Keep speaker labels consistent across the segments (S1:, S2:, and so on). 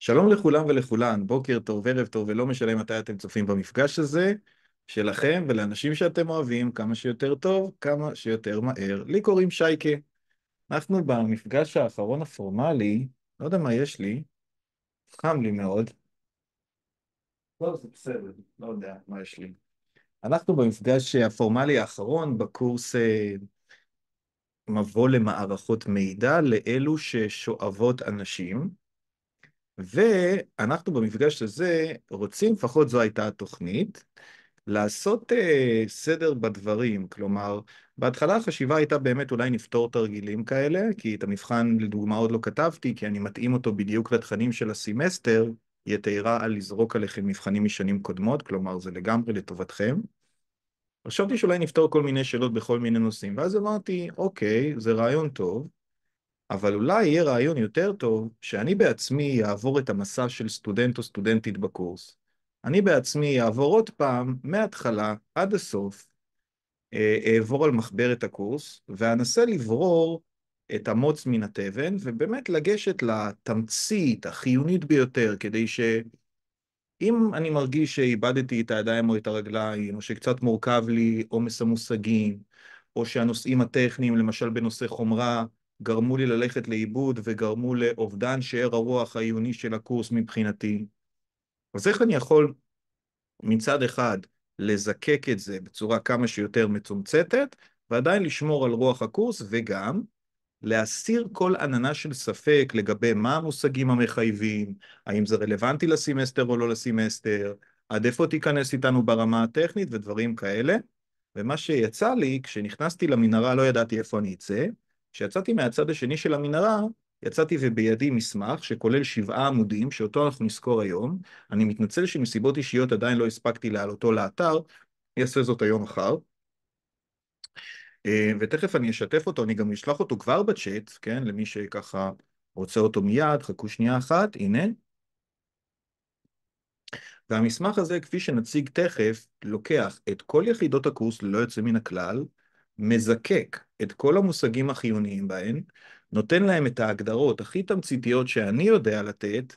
S1: שלום לכולם ולכולן, בוקר טוב, ערב טוב, ולא משנה מתי אתם צופים במפגש הזה, שלכם ולאנשים שאתם אוהבים, כמה שיותר טוב, כמה שיותר מהר. לי קוראים שייקה. אנחנו במפגש האחרון הפורמלי, לא יודע מה יש לי, חם לי מאוד. לא, זה בסדר, לא יודע מה יש לי. אנחנו במפגש הפורמלי האחרון בקורס אה, מבוא למערכות מידע לאלו ששואבות אנשים. ואנחנו במפגש הזה רוצים, לפחות זו הייתה התוכנית, לעשות uh, סדר בדברים, כלומר, בהתחלה החשיבה הייתה באמת אולי נפתור תרגילים כאלה, כי את המבחן לדוגמה עוד לא כתבתי, כי אני מתאים אותו בדיוק לתכנים של הסמסטר, יתרה על לזרוק עליכם מבחנים משנים קודמות, כלומר זה לגמרי לטובתכם. חשבתי שאולי נפתור כל מיני שאלות בכל מיני נושאים, ואז אמרתי, אוקיי, זה רעיון טוב, אבל אולי יהיה רעיון יותר טוב שאני בעצמי אעבור את המסע של סטודנט או סטודנטית בקורס. אני בעצמי אעבור עוד פעם, מההתחלה עד הסוף, אה, אעבור על מחברת הקורס, ואנסה לברור את המוץ מן התבן, ובאמת לגשת לתמצית החיונית ביותר, כדי שאם אני מרגיש שאיבדתי את הידיים או את הרגליים, או שקצת מורכב לי עומס המושגים, או שהנושאים הטכניים, למשל בנושא חומרה, גרמו לי ללכת לאיבוד וגרמו לאובדן שאר הרוח העיוני של הקורס מבחינתי. אז איך אני יכול מצד אחד לזקק את זה בצורה כמה שיותר מצומצתת, ועדיין לשמור על רוח הקורס, וגם להסיר כל עננה של ספק לגבי מה המושגים המחייבים, האם זה רלוונטי לסמסטר או לא לסמסטר, עד איפה תיכנס איתנו ברמה הטכנית ודברים כאלה. ומה שיצא לי, כשנכנסתי למנהרה לא ידעתי איפה אני אצא, כשיצאתי מהצד השני של המנהרה, יצאתי ובידי מסמך שכולל שבעה עמודים, שאותו אנחנו נזכור היום. אני מתנצל שמסיבות אישיות עדיין לא הספקתי להעלותו לאתר, אני אעשה זאת היום מחר. אה, ותכף אני אשתף אותו, אני גם אשלח אותו כבר בצ'אט, כן, למי שככה רוצה אותו מיד, חכו שנייה אחת, הנה. והמסמך הזה, כפי שנציג תכף, לוקח את כל יחידות הקורס ללא יוצא מן הכלל, מזקק את כל המושגים החיוניים בהן, נותן להם את ההגדרות הכי תמציתיות שאני יודע לתת,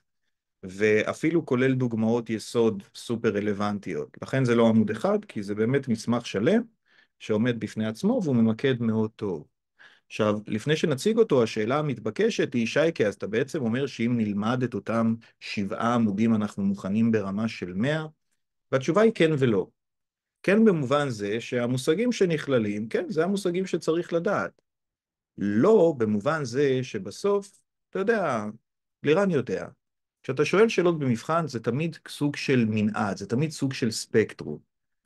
S1: ואפילו כולל דוגמאות יסוד סופר רלוונטיות. לכן זה לא עמוד אחד, כי זה באמת מסמך שלם שעומד בפני עצמו והוא ממקד מאוד טוב. עכשיו, לפני שנציג אותו, השאלה המתבקשת היא, שייקה, אז אתה בעצם אומר שאם נלמד את אותם שבעה עמודים אנחנו מוכנים ברמה של מאה? והתשובה היא כן ולא. כן במובן זה שהמושגים שנכללים, כן, זה המושגים שצריך לדעת. לא במובן זה שבסוף, אתה יודע, לירן יודע, כשאתה שואל שאלות במבחן זה תמיד סוג של מנעד, זה תמיד סוג של ספקטרום.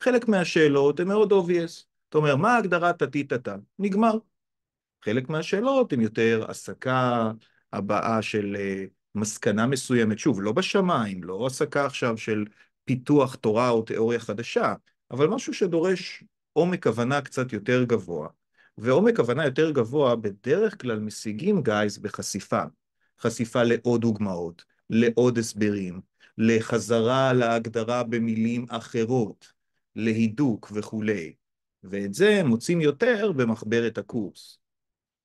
S1: חלק מהשאלות הן מאוד obvious, אתה אומר, מה ההגדרה תתי-תתן? נגמר. חלק מהשאלות הן יותר הסקה הבאה של uh, מסקנה מסוימת, שוב, לא בשמיים, לא הסקה עכשיו של פיתוח תורה או תיאוריה חדשה, אבל משהו שדורש עומק הבנה קצת יותר גבוה. ועומק הבנה יותר גבוה בדרך כלל משיגים גייז בחשיפה. חשיפה לעוד דוגמאות, לעוד הסברים, לחזרה להגדרה במילים אחרות, להידוק וכולי. ואת זה מוצאים יותר במחברת הקורס.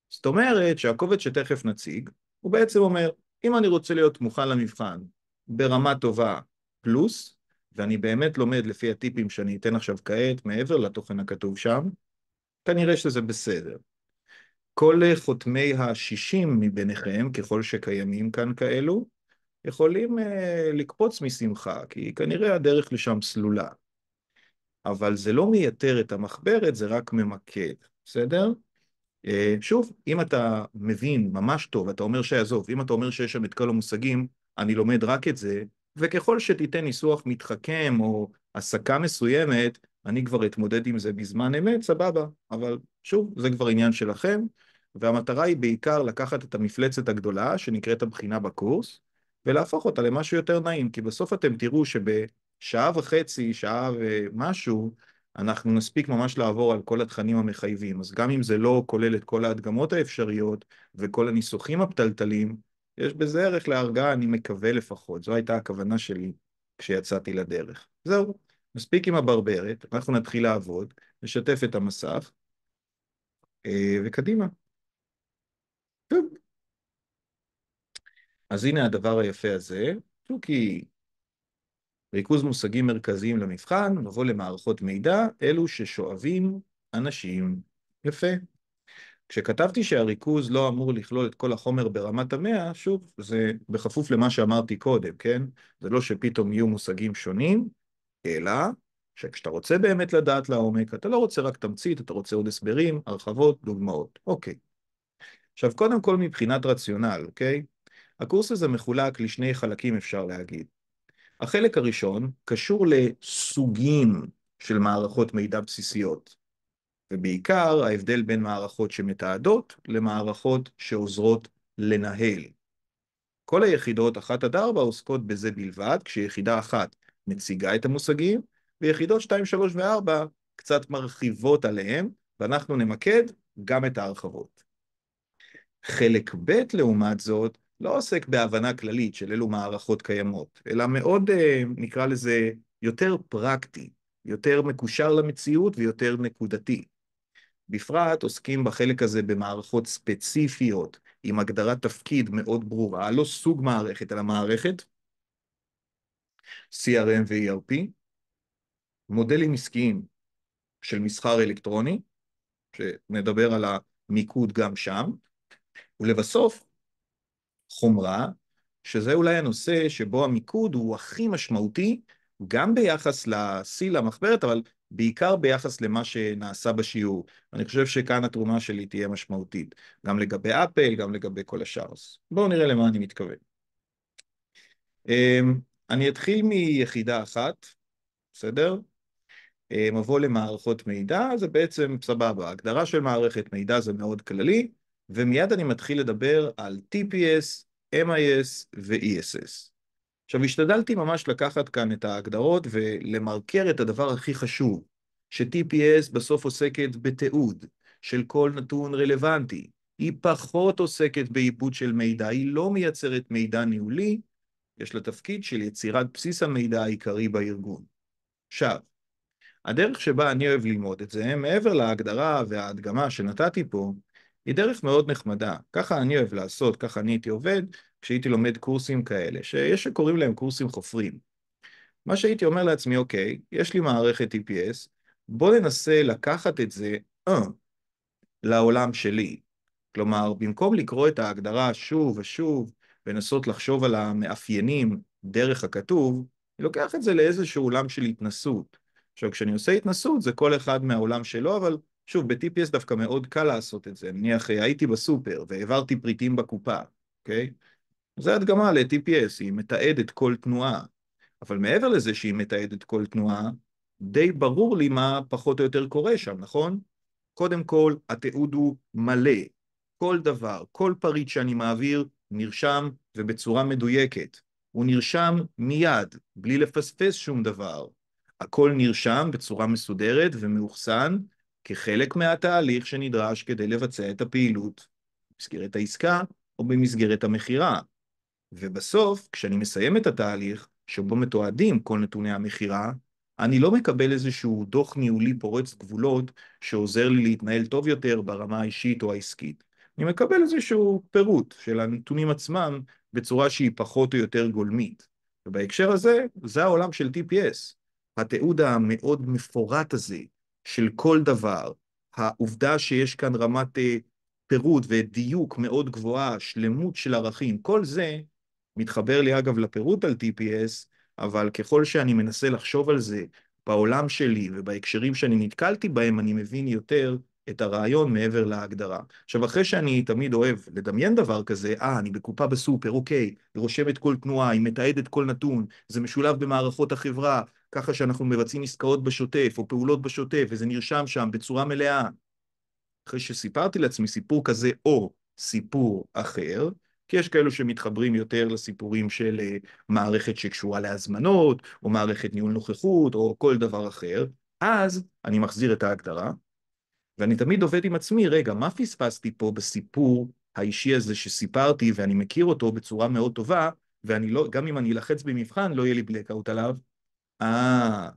S1: זאת אומרת שהקובץ שתכף נציג, הוא בעצם אומר, אם אני רוצה להיות מוכן למבחן ברמה טובה פלוס, ואני באמת לומד לפי הטיפים שאני אתן עכשיו כעת, מעבר לתוכן הכתוב שם, כנראה שזה בסדר. כל חותמי השישים מביניכם, ככל שקיימים כאן כאלו, יכולים uh, לקפוץ משמחה, כי כנראה הדרך לשם סלולה. אבל זה לא מייתר את המחברת, זה רק ממקד, בסדר? Uh, שוב, אם אתה מבין ממש טוב, אתה אומר שיעזוב, אם אתה אומר שיש שם את כל המושגים, אני לומד רק את זה, וככל שתיתן ניסוח מתחכם או הסקה מסוימת, אני כבר אתמודד עם זה בזמן אמת, סבבה, אבל שוב, זה כבר עניין שלכם, והמטרה היא בעיקר לקחת את המפלצת הגדולה, שנקראת הבחינה בקורס, ולהפוך אותה למשהו יותר נעים, כי בסוף אתם תראו שבשעה וחצי, שעה ומשהו, אנחנו נספיק ממש לעבור על כל התכנים המחייבים. אז גם אם זה לא כולל את כל ההדגמות האפשריות וכל הניסוחים הפתלתלים, יש בזה ערך להרגעה, אני מקווה לפחות. זו הייתה הכוונה שלי כשיצאתי לדרך. זהו, מספיק עם הברברת, אנחנו נתחיל לעבוד, נשתף את המסך, אה, וקדימה. טוב. אז הנה הדבר היפה הזה, תוכי. ריכוז מושגים מרכזיים למבחן, נבוא למערכות מידע, אלו ששואבים אנשים. יפה. כשכתבתי שהריכוז לא אמור לכלול את כל החומר ברמת המאה, שוב, זה בכפוף למה שאמרתי קודם, כן? זה לא שפתאום יהיו מושגים שונים, אלא שכשאתה רוצה באמת לדעת לעומק, אתה לא רוצה רק תמצית, אתה רוצה עוד הסברים, הרחבות, דוגמאות. אוקיי. עכשיו, קודם כל מבחינת רציונל, אוקיי? הקורס הזה מחולק לשני חלקים, אפשר להגיד. החלק הראשון קשור לסוגים של מערכות מידע בסיסיות. ובעיקר ההבדל בין מערכות שמתעדות למערכות שעוזרות לנהל. כל היחידות אחת עד ארבע, עוסקות בזה בלבד, כשיחידה אחת מציגה את המושגים, ויחידות שתיים, שלוש וארבע קצת מרחיבות עליהם, ואנחנו נמקד גם את ההרחבות. חלק ב', לעומת זאת, לא עוסק בהבנה כללית של אילו מערכות קיימות, אלא מאוד, אה, נקרא לזה, יותר פרקטי, יותר מקושר למציאות ויותר נקודתי. בפרט עוסקים בחלק הזה במערכות ספציפיות, עם הגדרת תפקיד מאוד ברורה, לא סוג מערכת, אלא מערכת, CRM ו-ERP, מודלים עסקיים של מסחר אלקטרוני, שנדבר על המיקוד גם שם, ולבסוף, חומרה, שזה אולי הנושא שבו המיקוד הוא הכי משמעותי, גם ביחס לשיא למחברת, אבל בעיקר ביחס למה שנעשה בשיעור. אני חושב שכאן התרומה שלי תהיה משמעותית, גם לגבי אפל, גם לגבי כל השאר. בואו נראה למה אני מתכוון. אמ, אני אתחיל מיחידה אחת, בסדר? מבוא אמ, למערכות מידע, זה בעצם סבבה, הגדרה של מערכת מידע זה מאוד כללי, ומיד אני מתחיל לדבר על TPS, MIS ו-ESS. עכשיו, השתדלתי ממש לקחת כאן את ההגדרות ולמרקר את הדבר הכי חשוב, ש-TPS בסוף עוסקת בתיעוד של כל נתון רלוונטי. היא פחות עוסקת בעיבוד של מידע, היא לא מייצרת מידע ניהולי, יש לה תפקיד של יצירת בסיס המידע העיקרי בארגון. עכשיו, הדרך שבה אני אוהב ללמוד את זה, מעבר להגדרה וההדגמה שנתתי פה, היא דרך מאוד נחמדה. ככה אני אוהב לעשות, ככה אני הייתי עובד, כשהייתי לומד קורסים כאלה, שיש שקוראים להם קורסים חופרים. מה שהייתי אומר לעצמי, אוקיי, יש לי מערכת TPS, בוא ננסה לקחת את זה אה, לעולם שלי. כלומר, במקום לקרוא את ההגדרה שוב ושוב ולנסות לחשוב על המאפיינים דרך הכתוב, אני לוקח את זה לאיזשהו עולם של התנסות. עכשיו, כשאני עושה התנסות, זה כל אחד מהעולם שלו, אבל שוב, ב-TPS דווקא מאוד קל לעשות את זה. נניח, הייתי בסופר והעברתי פריטים בקופה, אוקיי? Okay? זו הדגמה ל-TPS, היא מתעדת כל תנועה. אבל מעבר לזה שהיא מתעדת כל תנועה, די ברור לי מה פחות או יותר קורה שם, נכון? קודם כל, התיעוד הוא מלא. כל דבר, כל פריט שאני מעביר, נרשם ובצורה מדויקת. הוא נרשם מיד, בלי לפספס שום דבר. הכל נרשם בצורה מסודרת ומאוחסן כחלק מהתהליך שנדרש כדי לבצע את הפעילות במסגרת העסקה או במסגרת המכירה. ובסוף, כשאני מסיים את התהליך, שבו מתועדים כל נתוני המכירה, אני לא מקבל איזשהו דוח ניהולי פורץ גבולות שעוזר לי להתנהל טוב יותר ברמה האישית או העסקית. אני מקבל איזשהו פירוט של הנתונים עצמם בצורה שהיא פחות או יותר גולמית. ובהקשר הזה, זה העולם של TPS. התיעוד המאוד מפורט הזה של כל דבר, העובדה שיש כאן רמת אה, פירוט ודיוק מאוד גבוהה, שלמות של ערכים, כל זה מתחבר לי אגב לפירוט על TPS, אבל ככל שאני מנסה לחשוב על זה בעולם שלי ובהקשרים שאני נתקלתי בהם, אני מבין יותר את הרעיון מעבר להגדרה. עכשיו, אחרי שאני תמיד אוהב לדמיין דבר כזה, אה, אני בקופה בסופר, אוקיי, היא רושמת כל תנועה, היא מתעדת כל נתון, זה משולב במערכות החברה, ככה שאנחנו מבצעים עסקאות בשוטף או פעולות בשוטף, וזה נרשם שם בצורה מלאה. אחרי שסיפרתי לעצמי סיפור כזה או סיפור אחר, כי יש כאלו שמתחברים יותר לסיפורים של אה, מערכת שקשורה להזמנות, או מערכת ניהול נוכחות, או כל דבר אחר, אז אני מחזיר את ההגדרה, ואני תמיד עובד עם עצמי, רגע, מה פספסתי פה בסיפור האישי הזה שסיפרתי, ואני מכיר אותו בצורה מאוד טובה, ואני לא, גם אם אני אלחץ במבחן, לא יהיה לי בלקאוט עליו. אה,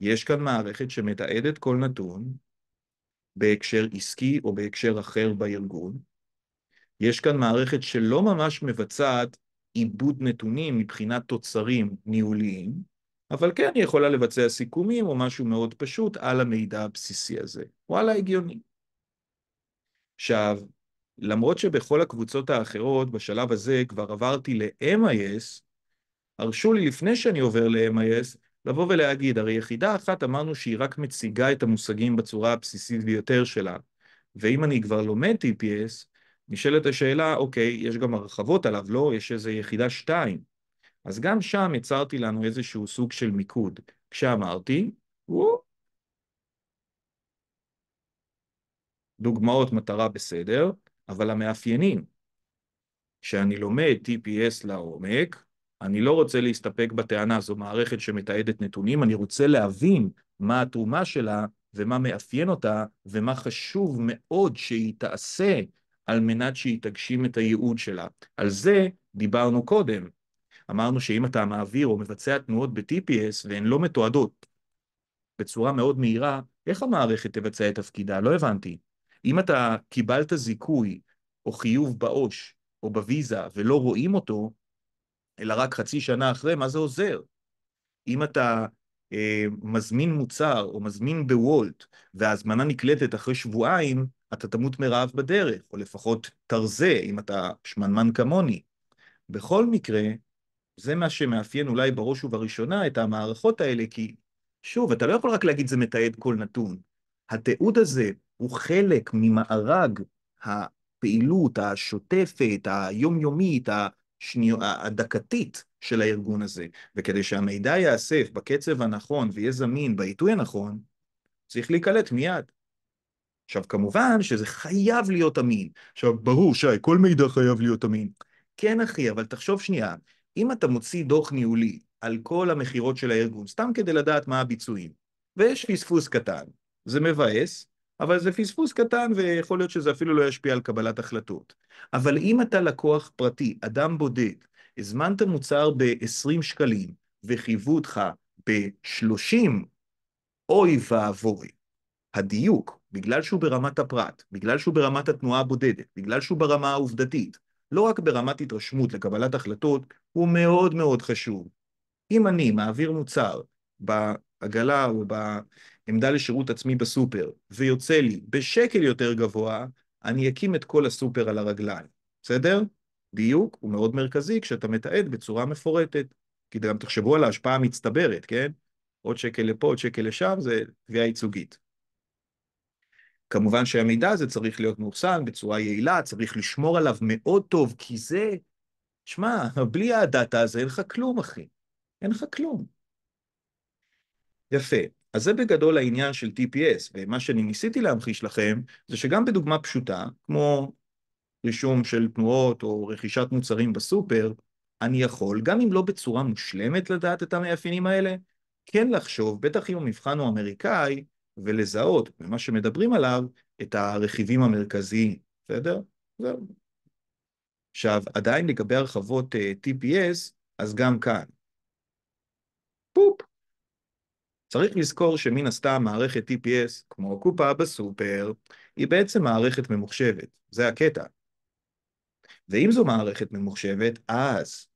S1: יש כאן מערכת שמתעדת כל נתון בהקשר עסקי או בהקשר אחר בארגון, יש כאן מערכת שלא ממש מבצעת עיבוד נתונים מבחינת תוצרים ניהוליים, אבל כן היא יכולה לבצע סיכומים או משהו מאוד פשוט על המידע הבסיסי הזה. וואלה, הגיוני. עכשיו, למרות שבכל הקבוצות האחרות בשלב הזה כבר עברתי ל-MIS, הרשו לי לפני שאני עובר ל-MIS לבוא ולהגיד, הרי יחידה אחת אמרנו שהיא רק מציגה את המושגים בצורה הבסיסית ביותר שלה, ואם אני כבר לומד TPS, נשאלת השאלה, אוקיי, יש גם הרחבות עליו, לא? יש איזו יחידה 2. אז גם שם יצרתי לנו איזשהו סוג של מיקוד. כשאמרתי, וואו, דוגמאות מטרה בסדר, אבל המאפיינים. כשאני לומד TPS לעומק, אני לא רוצה להסתפק בטענה, זו מערכת שמתעדת נתונים, אני רוצה להבין מה התרומה שלה ומה מאפיין אותה ומה חשוב מאוד שהיא תעשה על מנת שהיא תגשים את הייעוד שלה. על זה דיברנו קודם. אמרנו שאם אתה מעביר או מבצע תנועות ב-TPS והן לא מתועדות בצורה מאוד מהירה, איך המערכת תבצע את תפקידה? לא הבנתי. אם אתה קיבלת זיכוי או חיוב בעו"ש או בוויזה ולא רואים אותו, אלא רק חצי שנה אחרי, מה זה עוזר? אם אתה אה, מזמין מוצר או מזמין בוולט וההזמנה נקלטת אחרי שבועיים, אתה תמות מרעב בדרך, או לפחות תרזה, אם אתה שמנמן כמוני. בכל מקרה, זה מה שמאפיין אולי בראש ובראשונה את המערכות האלה, כי שוב, אתה לא יכול רק להגיד זה מתעד כל נתון. התיעוד הזה הוא חלק ממארג הפעילות השוטפת, היומיומית, השני... הדקתית של הארגון הזה. וכדי שהמידע ייאסף בקצב הנכון ויהיה זמין בעיתוי הנכון, צריך להיקלט מיד. עכשיו, כמובן שזה חייב להיות אמין. עכשיו, ברור, שי, כל מידע חייב להיות אמין. כן, אחי, אבל תחשוב שנייה, אם אתה מוציא דוח ניהולי על כל המכירות של הארגון, סתם כדי לדעת מה הביצועים, ויש פספוס קטן, זה מבאס, אבל זה פספוס קטן ויכול להיות שזה אפילו לא ישפיע על קבלת החלטות. אבל אם אתה לקוח פרטי, אדם בודד, הזמנת מוצר ב-20 שקלים וחייבו אותך ב-30, אוי ואבוי. הדיוק, בגלל שהוא ברמת הפרט, בגלל שהוא ברמת התנועה הבודדת, בגלל שהוא ברמה העובדתית, לא רק ברמת התרשמות לקבלת החלטות, הוא מאוד מאוד חשוב. אם אני מעביר מוצר בעגלה או בעמדה לשירות עצמי בסופר, ויוצא לי בשקל יותר גבוה, אני אקים את כל הסופר על הרגליים, בסדר? דיוק הוא מאוד מרכזי כשאתה מתעד בצורה מפורטת. כי גם תחשבו על ההשפעה המצטברת, כן? עוד שקל לפה, עוד שקל לשם, זה תביעה ייצוגית. כמובן שהמידע הזה צריך להיות מאוחסן בצורה יעילה, צריך לשמור עליו מאוד טוב, כי זה... שמע, בלי הדאטה הזה אין לך כלום, אחי. אין לך כלום. יפה. אז זה בגדול העניין של TPS, ומה שאני ניסיתי להמחיש לכם, זה שגם בדוגמה פשוטה, כמו רישום של תנועות או רכישת מוצרים בסופר, אני יכול, גם אם לא בצורה מושלמת לדעת את המאפיינים האלה, כן לחשוב, בטח אם המבחן הוא אמריקאי, ולזהות במה שמדברים עליו את הרכיבים המרכזיים, בסדר? זהו. עכשיו, עדיין לגבי הרחבות uh, אה, TPS, אז גם כאן. פופ. צריך לזכור שמן הסתם מערכת TPS, כמו הקופה בסופר, היא בעצם מערכת ממוחשבת, זה הקטע. ואם זו מערכת ממוחשבת, אז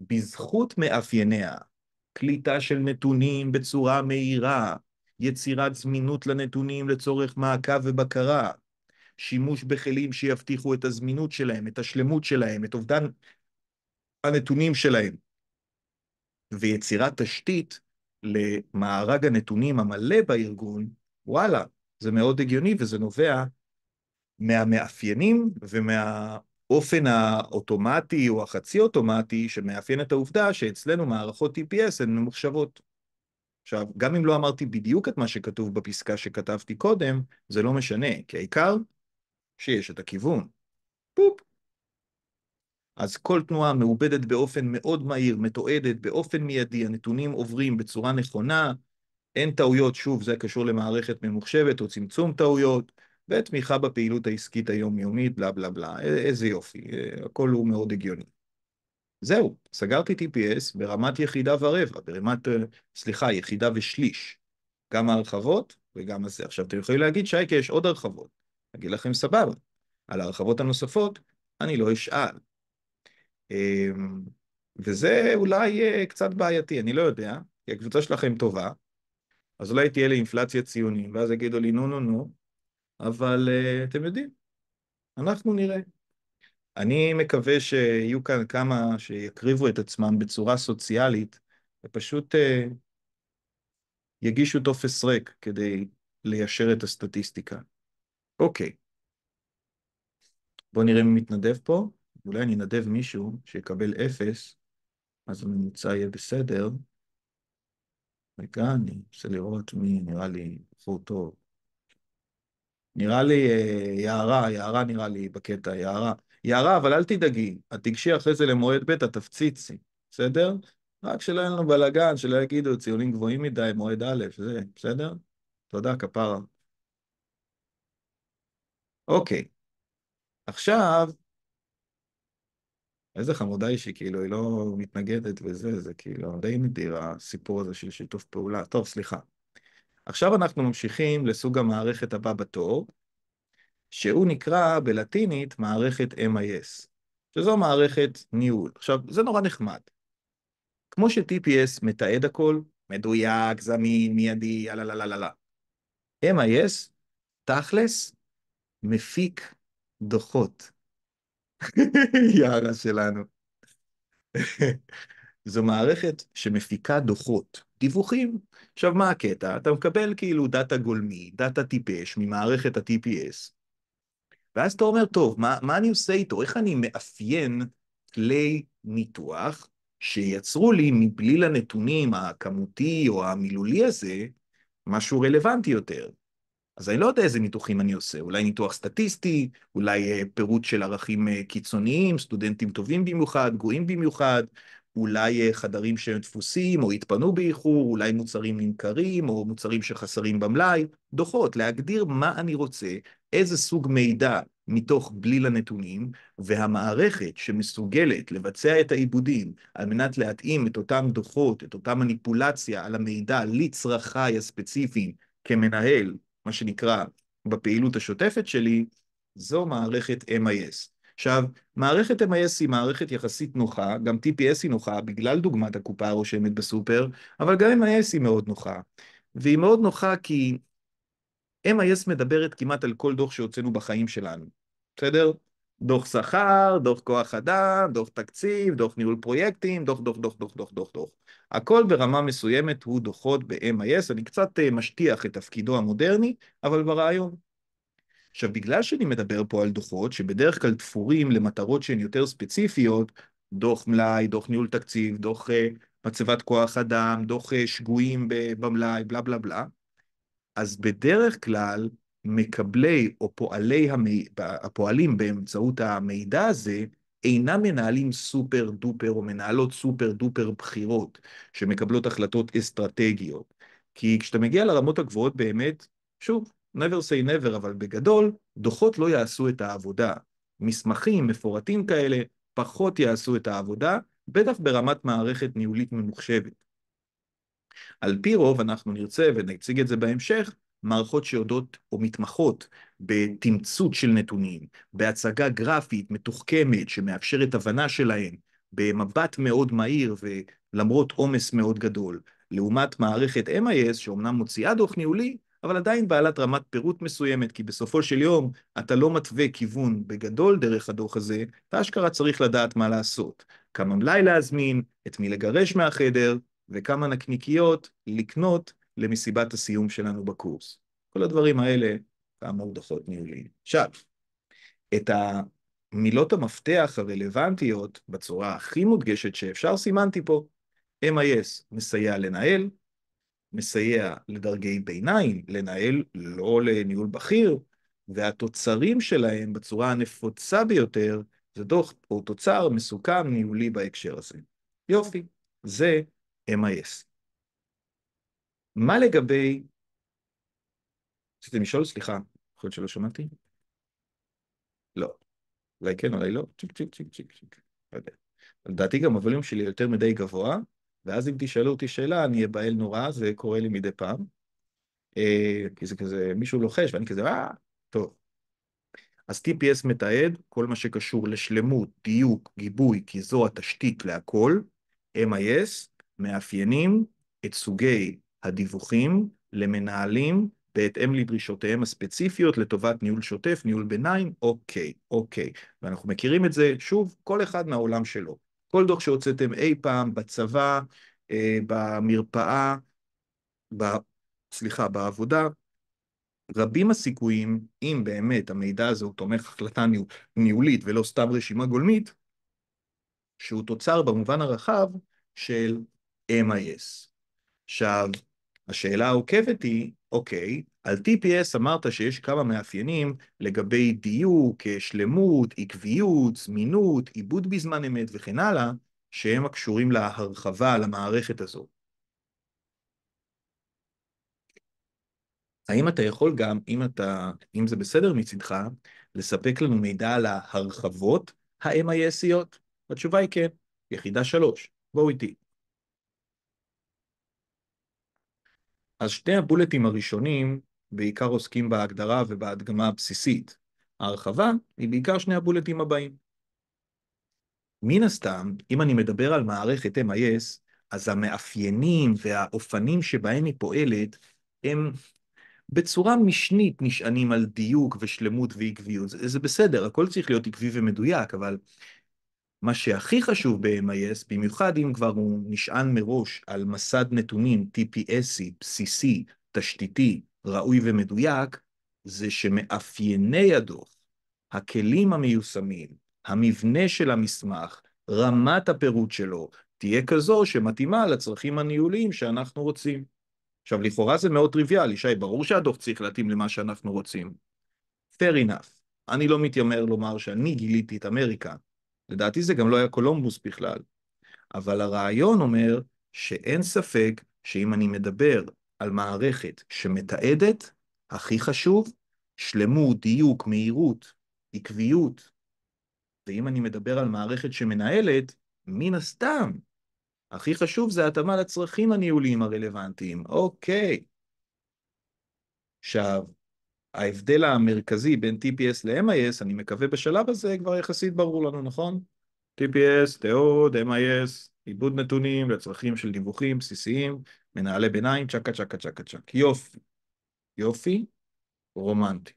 S1: בזכות מאפייניה, קליטה של נתונים בצורה מהירה, יצירת זמינות לנתונים לצורך מעקב ובקרה, שימוש בכלים שיבטיחו את הזמינות שלהם, את השלמות שלהם, את אובדן הנתונים שלהם, ויצירת תשתית למארג הנתונים המלא בארגון, וואלה, זה מאוד הגיוני וזה נובע מהמאפיינים ומהאופן האוטומטי או החצי אוטומטי שמאפיין את העובדה שאצלנו מערכות TPS הן ממוחשבות. עכשיו, גם אם לא אמרתי בדיוק את מה שכתוב בפסקה שכתבתי קודם, זה לא משנה, כי העיקר שיש את הכיוון. פופ. אז כל תנועה מעובדת באופן מאוד מהיר, מתועדת באופן מיידי, הנתונים עוברים בצורה נכונה, אין טעויות, שוב, זה קשור למערכת ממוחשבת או צמצום טעויות, ותמיכה בפעילות העסקית היומיומית, בלה בלה בלה, איזה יופי, הכל הוא מאוד הגיוני. זהו, סגרתי TPS ברמת יחידה ורבע, ברמת, אה, סליחה, יחידה ושליש. גם ההרחבות וגם הזה. עכשיו, אתם יכולים להגיד, שייקה, יש עוד הרחבות. אגיד לכם, סבבה. על ההרחבות הנוספות, אני לא אשאל. אמ, וזה אולי אה, קצת בעייתי, אני לא יודע, כי הקבוצה שלכם טובה, אז אולי תהיה לאינפלציה ציונים, ואז יגידו לי, נו, נו, נו, אבל אה, אתם יודעים, אנחנו נראה. אני מקווה שיהיו כאן כמה שיקריבו את עצמם בצורה סוציאלית, ופשוט uh, יגישו טופס ריק כדי ליישר את הסטטיסטיקה. אוקיי. בואו נראה מי מתנדב פה. אולי אני אנדב מישהו שיקבל אפס, אז הממוצע יהיה בסדר. רגע, אני רוצה לראות מי נראה לי בחור טוב. נראה לי אה, יערה, יערה נראה לי בקטע, יערה. יערה, אבל אל תדאגי, את תיגשי אחרי זה למועד ב', את תפציצי, בסדר? רק שלא יהיה לנו בלאגן, שלא יגידו ציונים גבוהים מדי, מועד א', זה, בסדר? תודה, כפרה. אוקיי, עכשיו, איזה חמודה היא שכאילו, היא לא מתנגדת וזה, זה כאילו די נדיר הסיפור הזה של שיתוף פעולה. טוב, סליחה. עכשיו אנחנו ממשיכים לסוג המערכת הבא בתור, שהוא נקרא בלטינית מערכת MIS, שזו מערכת ניהול. עכשיו, זה נורא נחמד. כמו ש-TPS מתעד הכל, מדויק, זמין, מיידי, יאללה, יאללה, יאללה. MIS, תכלס, מפיק דוחות. יאללה שלנו. זו מערכת שמפיקה דוחות, דיווחים. עכשיו, מה הקטע? אתה מקבל כאילו דאטה גולמי, דאטה טיפש ממערכת ה-TPS, ואז אתה אומר, טוב, מה, מה אני עושה איתו? איך אני מאפיין כלי ניתוח שיצרו לי מבלי לנתונים הכמותי או המילולי הזה משהו רלוונטי יותר? אז אני לא יודע איזה ניתוחים אני עושה, אולי ניתוח סטטיסטי, אולי אה, פירוט של ערכים אה, קיצוניים, סטודנטים טובים במיוחד, גרועים במיוחד, אולי אה, חדרים שהם דפוסים או התפנו באיחור, אולי מוצרים נמכרים או מוצרים שחסרים במלאי, דוחות, להגדיר מה אני רוצה איזה סוג מידע מתוך בליל הנתונים, והמערכת שמסוגלת לבצע את העיבודים על מנת להתאים את אותם דוחות, את אותה מניפולציה על המידע לצרכיי הספציפיים כמנהל, מה שנקרא, בפעילות השוטפת שלי, זו מערכת MIS. עכשיו, מערכת MIS היא מערכת יחסית נוחה, גם TPS היא נוחה, בגלל דוגמת הקופה הרושמת בסופר, אבל גם MIS היא מאוד נוחה. והיא מאוד נוחה כי MIS מדברת כמעט על כל דוח שהוצאנו בחיים שלנו, בסדר? דוח שכר, דוח כוח אדם, דוח תקציב, דוח ניהול פרויקטים, דוח, דוח, דוח, דוח, דוח, דוח, דוח. הכל ברמה מסוימת הוא דוחות ב-MIS, אני קצת אה, משטיח את תפקידו המודרני, אבל ברעיון. עכשיו, בגלל שאני מדבר פה על דוחות שבדרך כלל תפורים למטרות שהן יותר ספציפיות, דוח מלאי, דוח ניהול תקציב, דוח אה, מצבת כוח אדם, דוח אה, שגויים במלאי, בלה בלה בלה, אז בדרך כלל, מקבלי או פועלי המי... הפועלים באמצעות המידע הזה, אינם מנהלים סופר דופר או מנהלות סופר דופר בחירות שמקבלות החלטות אסטרטגיות. כי כשאתה מגיע לרמות הגבוהות באמת, שוב, never say never, אבל בגדול, דוחות לא יעשו את העבודה. מסמכים מפורטים כאלה פחות יעשו את העבודה, בטח ברמת מערכת ניהולית ממוחשבת. על פי רוב אנחנו נרצה, ונציג את זה בהמשך, מערכות שיודעות או מתמחות בתמצות של נתונים, בהצגה גרפית מתוחכמת שמאפשרת הבנה שלהם, במבט מאוד מהיר ולמרות עומס מאוד גדול, לעומת מערכת MIS שאומנם מוציאה דוח ניהולי, אבל עדיין בעלת רמת פירוט מסוימת, כי בסופו של יום אתה לא מתווה כיוון בגדול דרך הדוח הזה, אתה אשכרה צריך לדעת מה לעשות. כמה מלאי להזמין, את מי לגרש מהחדר, וכמה נקניקיות לקנות למסיבת הסיום שלנו בקורס. כל הדברים האלה, כאמור, דוחות ניהולים. עכשיו, את המילות המפתח הרלוונטיות בצורה הכי מודגשת שאפשר, סימנתי פה. MIS מסייע לנהל, מסייע לדרגי ביניים, לנהל לא לניהול בכיר, והתוצרים שלהם בצורה הנפוצה ביותר זה דוח או תוצר מסוכם ניהולי בהקשר הזה. יופי, זה MIS. מה לגבי... רציתם לשאול? סליחה, יכול להיות שלא שמעתי? לא. אולי כן, אולי לא. צ'יק, צ'יק, צ'יק, צ'יק, צ'יק. לא יודע. לדעתי גם הווליום שלי יותר מדי גבוה, ואז אם תשאלו אותי שאלה, אני אבהל נורא, זה קורה לי מדי פעם. אה, כי זה כזה, מישהו לוחש, ואני כזה, אה, טוב. אז TPS מתעד כל מה שקשור לשלמות, דיוק, גיבוי, כי זו התשתית להכל, MIS מאפיינים את סוגי הדיווחים למנהלים בהתאם לדרישותיהם הספציפיות לטובת ניהול שוטף, ניהול ביניים, אוקיי, אוקיי. ואנחנו מכירים את זה, שוב, כל אחד מהעולם שלו. כל דוח שהוצאתם אי פעם בצבא, אה, במרפאה, ב... סליחה, בעבודה, רבים הסיכויים, אם באמת המידע הזה הוא תומך החלטה ניהולית ולא סתם רשימה גולמית, שהוא תוצר במובן הרחב של MIS. עכשיו, השאלה העוקבת היא, אוקיי, על TPS אמרת שיש כמה מאפיינים לגבי דיוק, שלמות, עקביות, זמינות, עיבוד בזמן אמת וכן הלאה, שהם הקשורים להרחבה, למערכת הזו. האם אתה יכול גם, אם, אתה, אם זה בסדר מצדך, לספק לנו מידע על ההרחבות ה-MISיות? התשובה היא כן, יחידה 3, בואו איתי. אז שני הבולטים הראשונים בעיקר עוסקים בהגדרה ובהדגמה הבסיסית. ההרחבה היא בעיקר שני הבולטים הבאים. מן הסתם, אם אני מדבר על מערכת MIS, אז המאפיינים והאופנים שבהם היא פועלת הם בצורה משנית נשענים על דיוק ושלמות ועקביות. זה בסדר, הכל צריך להיות עקבי ומדויק, אבל מה שהכי חשוב ב-MIS, במיוחד אם כבר הוא נשען מראש על מסד נתונים TPSי, בסיסי, תשתיתי, ראוי ומדויק, זה שמאפייני הדוח, הכלים המיושמים, המבנה של המסמך, רמת הפירוט שלו, תהיה כזו שמתאימה לצרכים הניהוליים שאנחנו רוצים. עכשיו, לכאורה זה מאוד טריוויאלי, שי, ברור שהדוח צריך להתאים למה שאנחנו רוצים. Fair enough. אני לא מתיימר לומר שאני גיליתי את אמריקה, לדעתי זה גם לא היה קולומבוס בכלל. אבל הרעיון אומר שאין ספק שאם אני מדבר על מערכת שמתעדת, הכי חשוב, שלמות, דיוק, מהירות, עקביות, ואם אני מדבר על מערכת שמנהלת, מן הסתם, הכי חשוב זה התאמה לצרכים הניהוליים הרלוונטיים. אוקיי. עכשיו, ההבדל המרכזי בין TPS ל-MIS, אני מקווה בשלב הזה, כבר יחסית ברור לנו, נכון? TPS, תיעוד, MIS, עיבוד נתונים לצרכים של דיווחים בסיסיים, מנהלי ביניים, צ'קה צ'קה צ'קה צ'ק. יופי. יופי, רומנטי.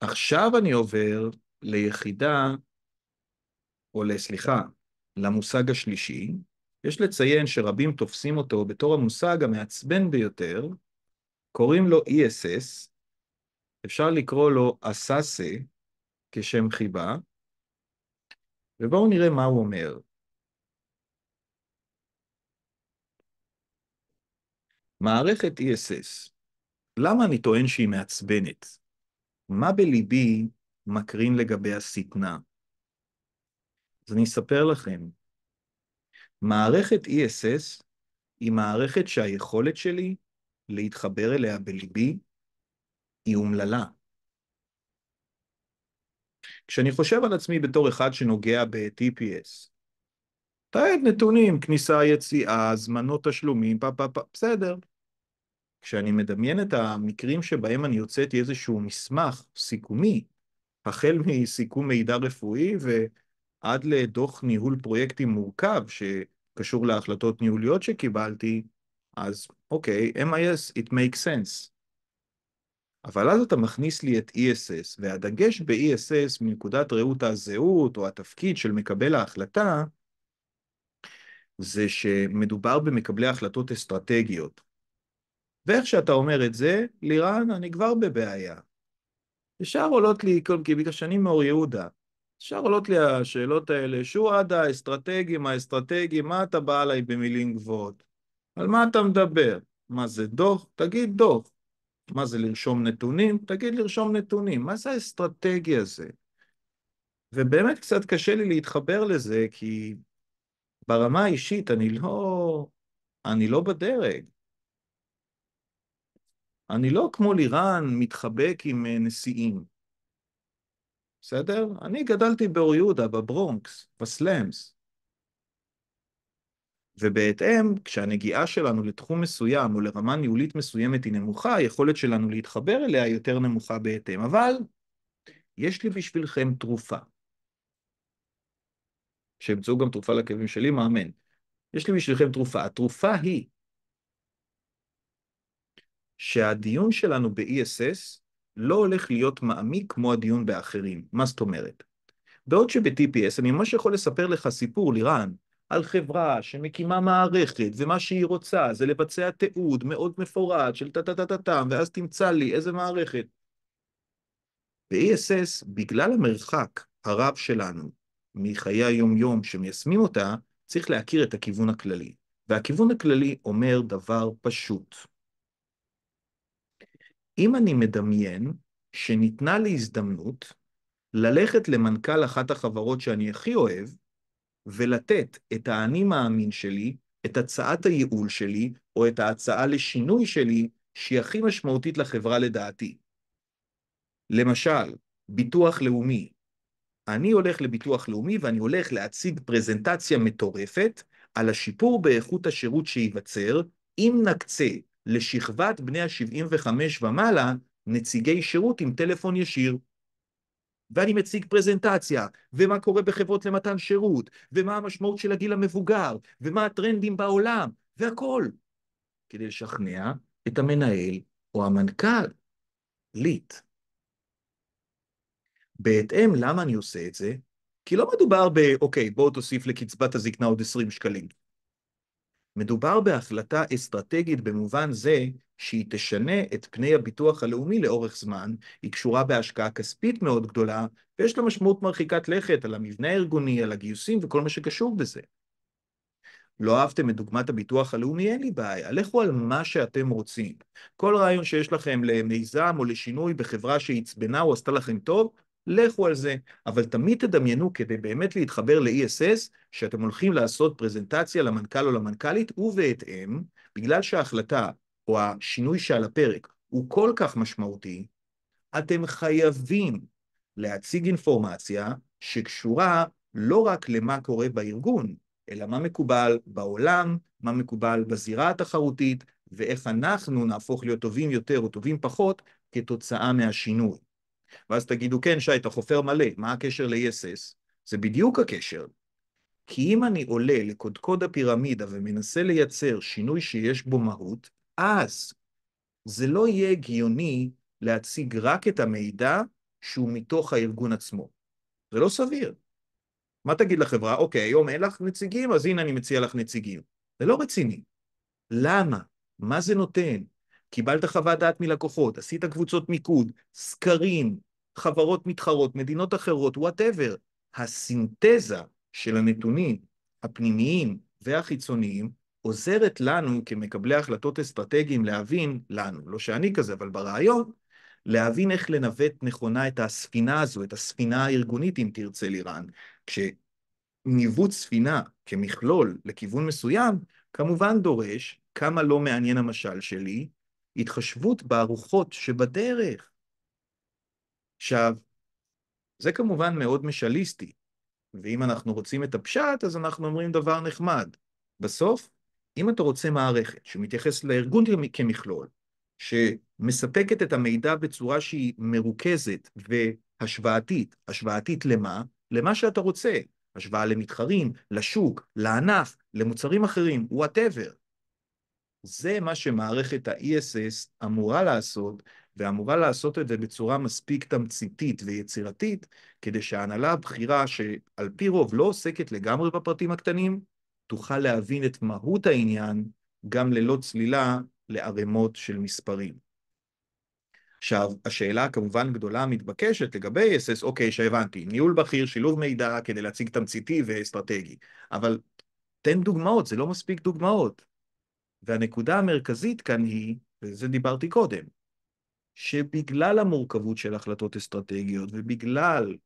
S1: עכשיו אני עובר ליחידה, או לסליחה, למושג השלישי. יש לציין שרבים תופסים אותו בתור המושג המעצבן ביותר, קוראים לו ESS, אפשר לקרוא לו אסאסה כשם חיבה, ובואו נראה מה הוא אומר. מערכת ESS, למה אני טוען שהיא מעצבנת? מה בליבי מקרין לגבי השטנה? אז אני אספר לכם. מערכת ESS היא מערכת שהיכולת שלי להתחבר אליה בליבי היא אומללה. כשאני חושב על עצמי בתור אחד שנוגע ב-TPS, תעד נתונים, כניסה, יציאה, זמנות תשלומים, פה פה פה, בסדר. כשאני מדמיין את המקרים שבהם אני הוצאתי איזשהו מסמך סיכומי, החל מסיכום מידע רפואי ועד לדוח ניהול פרויקטים מורכב שקשור להחלטות ניהוליות שקיבלתי, אז אוקיי, okay, MIS, it makes sense. אבל אז אתה מכניס לי את ESS, והדגש ב-ESS מנקודת ראות הזהות או התפקיד של מקבל ההחלטה, זה שמדובר במקבלי החלטות אסטרטגיות. ואיך שאתה אומר את זה, לירן, אני כבר בבעיה. ישר עולות לי, כי בגלל שאני מאור יהודה, ישר עולות לי השאלות האלה, שועדה, אסטרטגים, האסטרטגים, מה אתה בא עליי במילים גבוהות? על מה אתה מדבר? מה זה דוח? תגיד דוח. מה זה לרשום נתונים? תגיד לרשום נתונים. מה זה האסטרטגיה הזה? ובאמת קצת קשה לי להתחבר לזה, כי ברמה האישית אני לא, אני לא בדרג. אני לא כמו לירן מתחבק עם אה, נשיאים. בסדר? אני גדלתי באור יהודה, בברונקס, בסלאמס. ובהתאם, כשהנגיעה שלנו לתחום מסוים או לרמה ניהולית מסוימת היא נמוכה, היכולת שלנו להתחבר אליה יותר נמוכה בהתאם. אבל יש לי בשבילכם תרופה. שימצאו גם תרופה לכאבים שלי, מאמן. יש לי בשבילכם תרופה. התרופה היא שהדיון שלנו ב-ESS לא הולך להיות מעמיק כמו הדיון באחרים. מה זאת אומרת? בעוד שב-TPS אני ממש יכול לספר לך סיפור, לירן, על חברה שמקימה מערכת, ומה שהיא רוצה זה לבצע תיעוד מאוד מפורט של טה-טה-טה-טה, ואז תמצא לי איזה מערכת. ב-ESS, בגלל המרחק הרב שלנו מחיי היום-יום שמיישמים אותה, צריך להכיר את הכיוון הכללי. והכיוון הכללי אומר דבר פשוט. אם אני מדמיין שניתנה לי הזדמנות ללכת למנכ"ל אחת החברות שאני הכי אוהב, ולתת את האני מאמין שלי, את הצעת הייעול שלי, או את ההצעה לשינוי שלי, שהיא הכי משמעותית לחברה לדעתי. למשל, ביטוח לאומי. אני הולך לביטוח לאומי ואני הולך להציג פרזנטציה מטורפת על השיפור באיכות השירות שייווצר, אם נקצה לשכבת בני ה-75 ומעלה נציגי שירות עם טלפון ישיר. ואני מציג פרזנטציה, ומה קורה בחברות למתן שירות, ומה המשמעות של הגיל המבוגר, ומה הטרנדים בעולם, והכול, כדי לשכנע את המנהל או המנכ"ל ליט. בהתאם, למה אני עושה את זה? כי לא מדובר ב, אוקיי, בואו תוסיף לקצבת הזקנה עוד 20 שקלים. מדובר בהחלטה אסטרטגית במובן זה שהיא תשנה את פני הביטוח הלאומי לאורך זמן, היא קשורה בהשקעה כספית מאוד גדולה, ויש לה משמעות מרחיקת לכת על המבנה הארגוני, על הגיוסים וכל מה שקשור בזה. לא אהבתם את דוגמת הביטוח הלאומי, אין לי בעיה, לכו על מה שאתם רוצים. כל רעיון שיש לכם למיזם או לשינוי בחברה שעצבנה או עשתה לכם טוב, לכו על זה, אבל תמיד תדמיינו כדי באמת להתחבר ל-ESS, שאתם הולכים לעשות פרזנטציה למנכ"ל או למנכ"לית, ובהתאם, בגלל שההחלטה או השינוי שעל הפרק הוא כל כך משמעותי, אתם חייבים להציג אינפורמציה שקשורה לא רק למה קורה בארגון, אלא מה מקובל בעולם, מה מקובל בזירה התחרותית, ואיך אנחנו נהפוך להיות טובים יותר או טובים פחות כתוצאה מהשינוי. ואז תגידו, כן, שי, אתה חופר מלא, מה הקשר ל-ESS? זה בדיוק הקשר. כי אם אני עולה לקודקוד הפירמידה ומנסה לייצר שינוי שיש בו מהות, אז זה לא יהיה הגיוני להציג רק את המידע שהוא מתוך הארגון עצמו. זה לא סביר. מה תגיד לחברה? אוקיי, היום אין לך נציגים, אז הנה אני מציע לך נציגים. זה לא רציני. למה? מה זה נותן? קיבלת חוות דעת מלקוחות, עשית קבוצות מיקוד, סקרים, חברות מתחרות, מדינות אחרות, וואטאבר. הסינתזה של הנתונים הפנימיים והחיצוניים עוזרת לנו כמקבלי החלטות אסטרטגיים להבין, לנו, לא שאני כזה, אבל ברעיון, להבין איך לנווט נכונה את הספינה הזו, את הספינה הארגונית, אם תרצה לירן. כשניווט ספינה כמכלול לכיוון מסוים, כמובן דורש, כמה לא מעניין המשל שלי, התחשבות בארוחות שבדרך. עכשיו, זה כמובן מאוד משליסטי, ואם אנחנו רוצים את הפשט, אז אנחנו אומרים דבר נחמד. בסוף, אם אתה רוצה מערכת שמתייחסת לארגון כמכלול, שמספקת את המידע בצורה שהיא מרוכזת והשוואתית, השוואתית למה? למה שאתה רוצה. השוואה למתחרים, לשוק, לענף, למוצרים אחרים, וואטאבר. זה מה שמערכת ה-ESS אמורה לעשות, ואמורה לעשות את זה בצורה מספיק תמציתית ויצירתית, כדי שההנהלה הבכירה, שעל פי רוב לא עוסקת לגמרי בפרטים הקטנים, תוכל להבין את מהות העניין גם ללא צלילה לערימות של מספרים. עכשיו, השאלה כמובן גדולה מתבקשת לגבי ESS, אוקיי, שהבנתי, ניהול בכיר, שילוב מידע כדי להציג תמציתי ואסטרטגי, אבל תן דוגמאות, זה לא מספיק דוגמאות. והנקודה המרכזית כאן היא, וזה דיברתי קודם, שבגלל המורכבות של החלטות אסטרטגיות ובגלל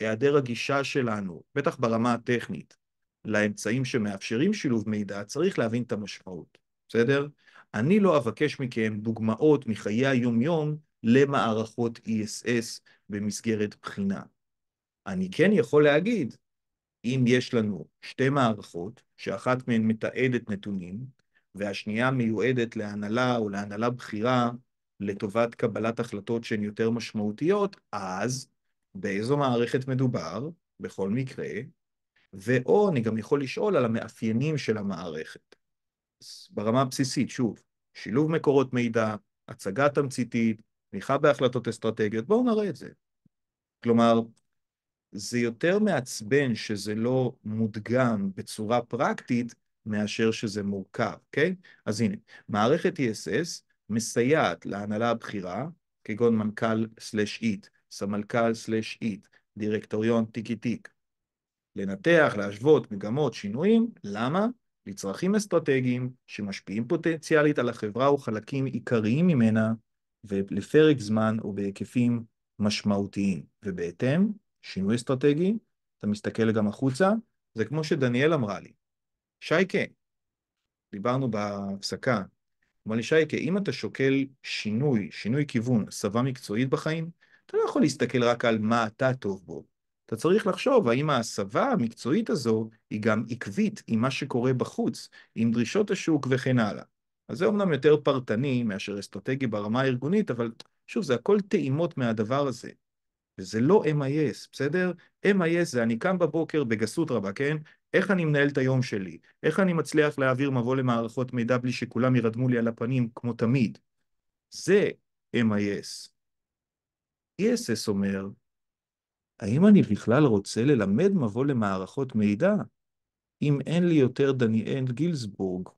S1: היעדר הגישה שלנו, בטח ברמה הטכנית, לאמצעים שמאפשרים שילוב מידע, צריך להבין את המשמעות, בסדר? אני לא אבקש מכם דוגמאות מחיי היומיום למערכות ESS במסגרת בחינה. אני כן יכול להגיד, אם יש לנו שתי מערכות, שאחת מהן מתעדת נתונים, והשנייה מיועדת להנהלה או להנהלה בכירה לטובת קבלת החלטות שהן יותר משמעותיות, אז באיזו מערכת מדובר, בכל מקרה, ואו אני גם יכול לשאול על המאפיינים של המערכת. ברמה הבסיסית, שוב, שילוב מקורות מידע, הצגה תמציתית, תמיכה בהחלטות אסטרטגיות, בואו נראה את זה. כלומר, זה יותר מעצבן שזה לא מודגם בצורה פרקטית, מאשר שזה מורכב, אוקיי? Okay? אז הנה, מערכת ESS מסייעת להנהלה הבכירה, כגון מנכ"ל/אית, סמנכ"ל/אית, דירקטוריון טיקי טיק, לנתח, להשוות מגמות, שינויים, למה? לצרכים אסטרטגיים שמשפיעים פוטנציאלית על החברה וחלקים עיקריים ממנה ולפרק זמן ובהיקפים משמעותיים, ובהתאם, שינוי אסטרטגי, אתה מסתכל גם החוצה, זה כמו שדניאל אמרה לי, שייקה, דיברנו בהפסקה, אמר לי שייקה, אם אתה שוקל שינוי, שינוי כיוון, הסבה מקצועית בחיים, אתה לא יכול להסתכל רק על מה אתה טוב בו. אתה צריך לחשוב האם ההסבה המקצועית הזו היא גם עקבית עם מה שקורה בחוץ, עם דרישות השוק וכן הלאה. אז זה אומנם יותר פרטני מאשר אסטרטגי ברמה הארגונית, אבל שוב, זה הכל טעימות מהדבר הזה. וזה לא MIS, בסדר? MIS זה אני קם בבוקר בגסות רבה, כן? איך אני מנהל את היום שלי? איך אני מצליח להעביר מבוא למערכות מידע בלי שכולם ירדמו לי על הפנים, כמו תמיד? זה MIS. ESS אומר, האם אני בכלל רוצה ללמד מבוא למערכות מידע אם אין לי יותר דניאל גילסבורג?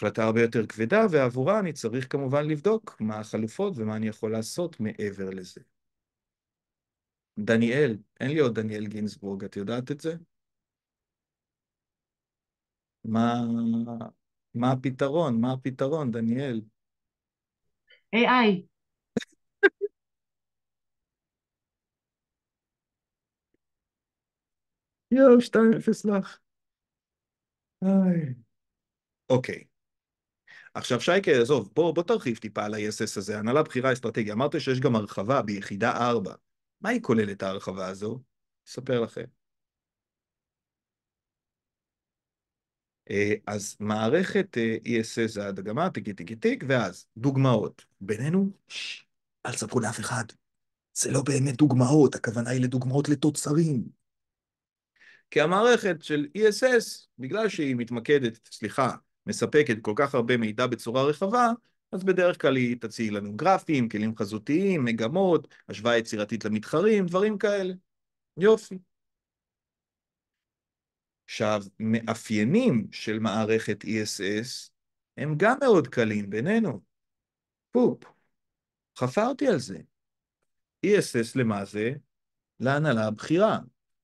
S1: החלטה הרבה יותר כבדה, ועבורה אני צריך כמובן לבדוק מה החלופות ומה אני יכול לעשות מעבר לזה. דניאל, אין לי עוד דניאל גינזבורג, את יודעת את זה? מה, מה הפתרון? מה הפתרון, דניאל? AI. יואו, 2-0 לך. אוקיי. עכשיו שייקה, עזוב, בוא, בוא תרחיב טיפה על ה iss הזה, הנהלה בכירה אסטרטגיה. אמרת שיש גם הרחבה ביחידה 4. מה היא כוללת ההרחבה הזו? אספר לכם. אה, אז מערכת אה, ESS זה הדגמה, תיקי תיקי תיק, ואז דוגמאות. בינינו, ששש, אל תספרו לאף אחד. זה לא באמת דוגמאות, הכוונה היא לדוגמאות לתוצרים. כי המערכת של ESS, בגלל שהיא מתמקדת, סליחה, מספקת כל כך הרבה מידע בצורה רחבה, אז בדרך כלל היא תציג לנו גרפים, כלים חזותיים, מגמות, השוואה יצירתית למתחרים, דברים כאלה. יופי. עכשיו, מאפיינים של מערכת ESS הם גם מאוד קלים בינינו. פופ, חפרתי על זה. ESS למה זה? להנהלה הבכירה.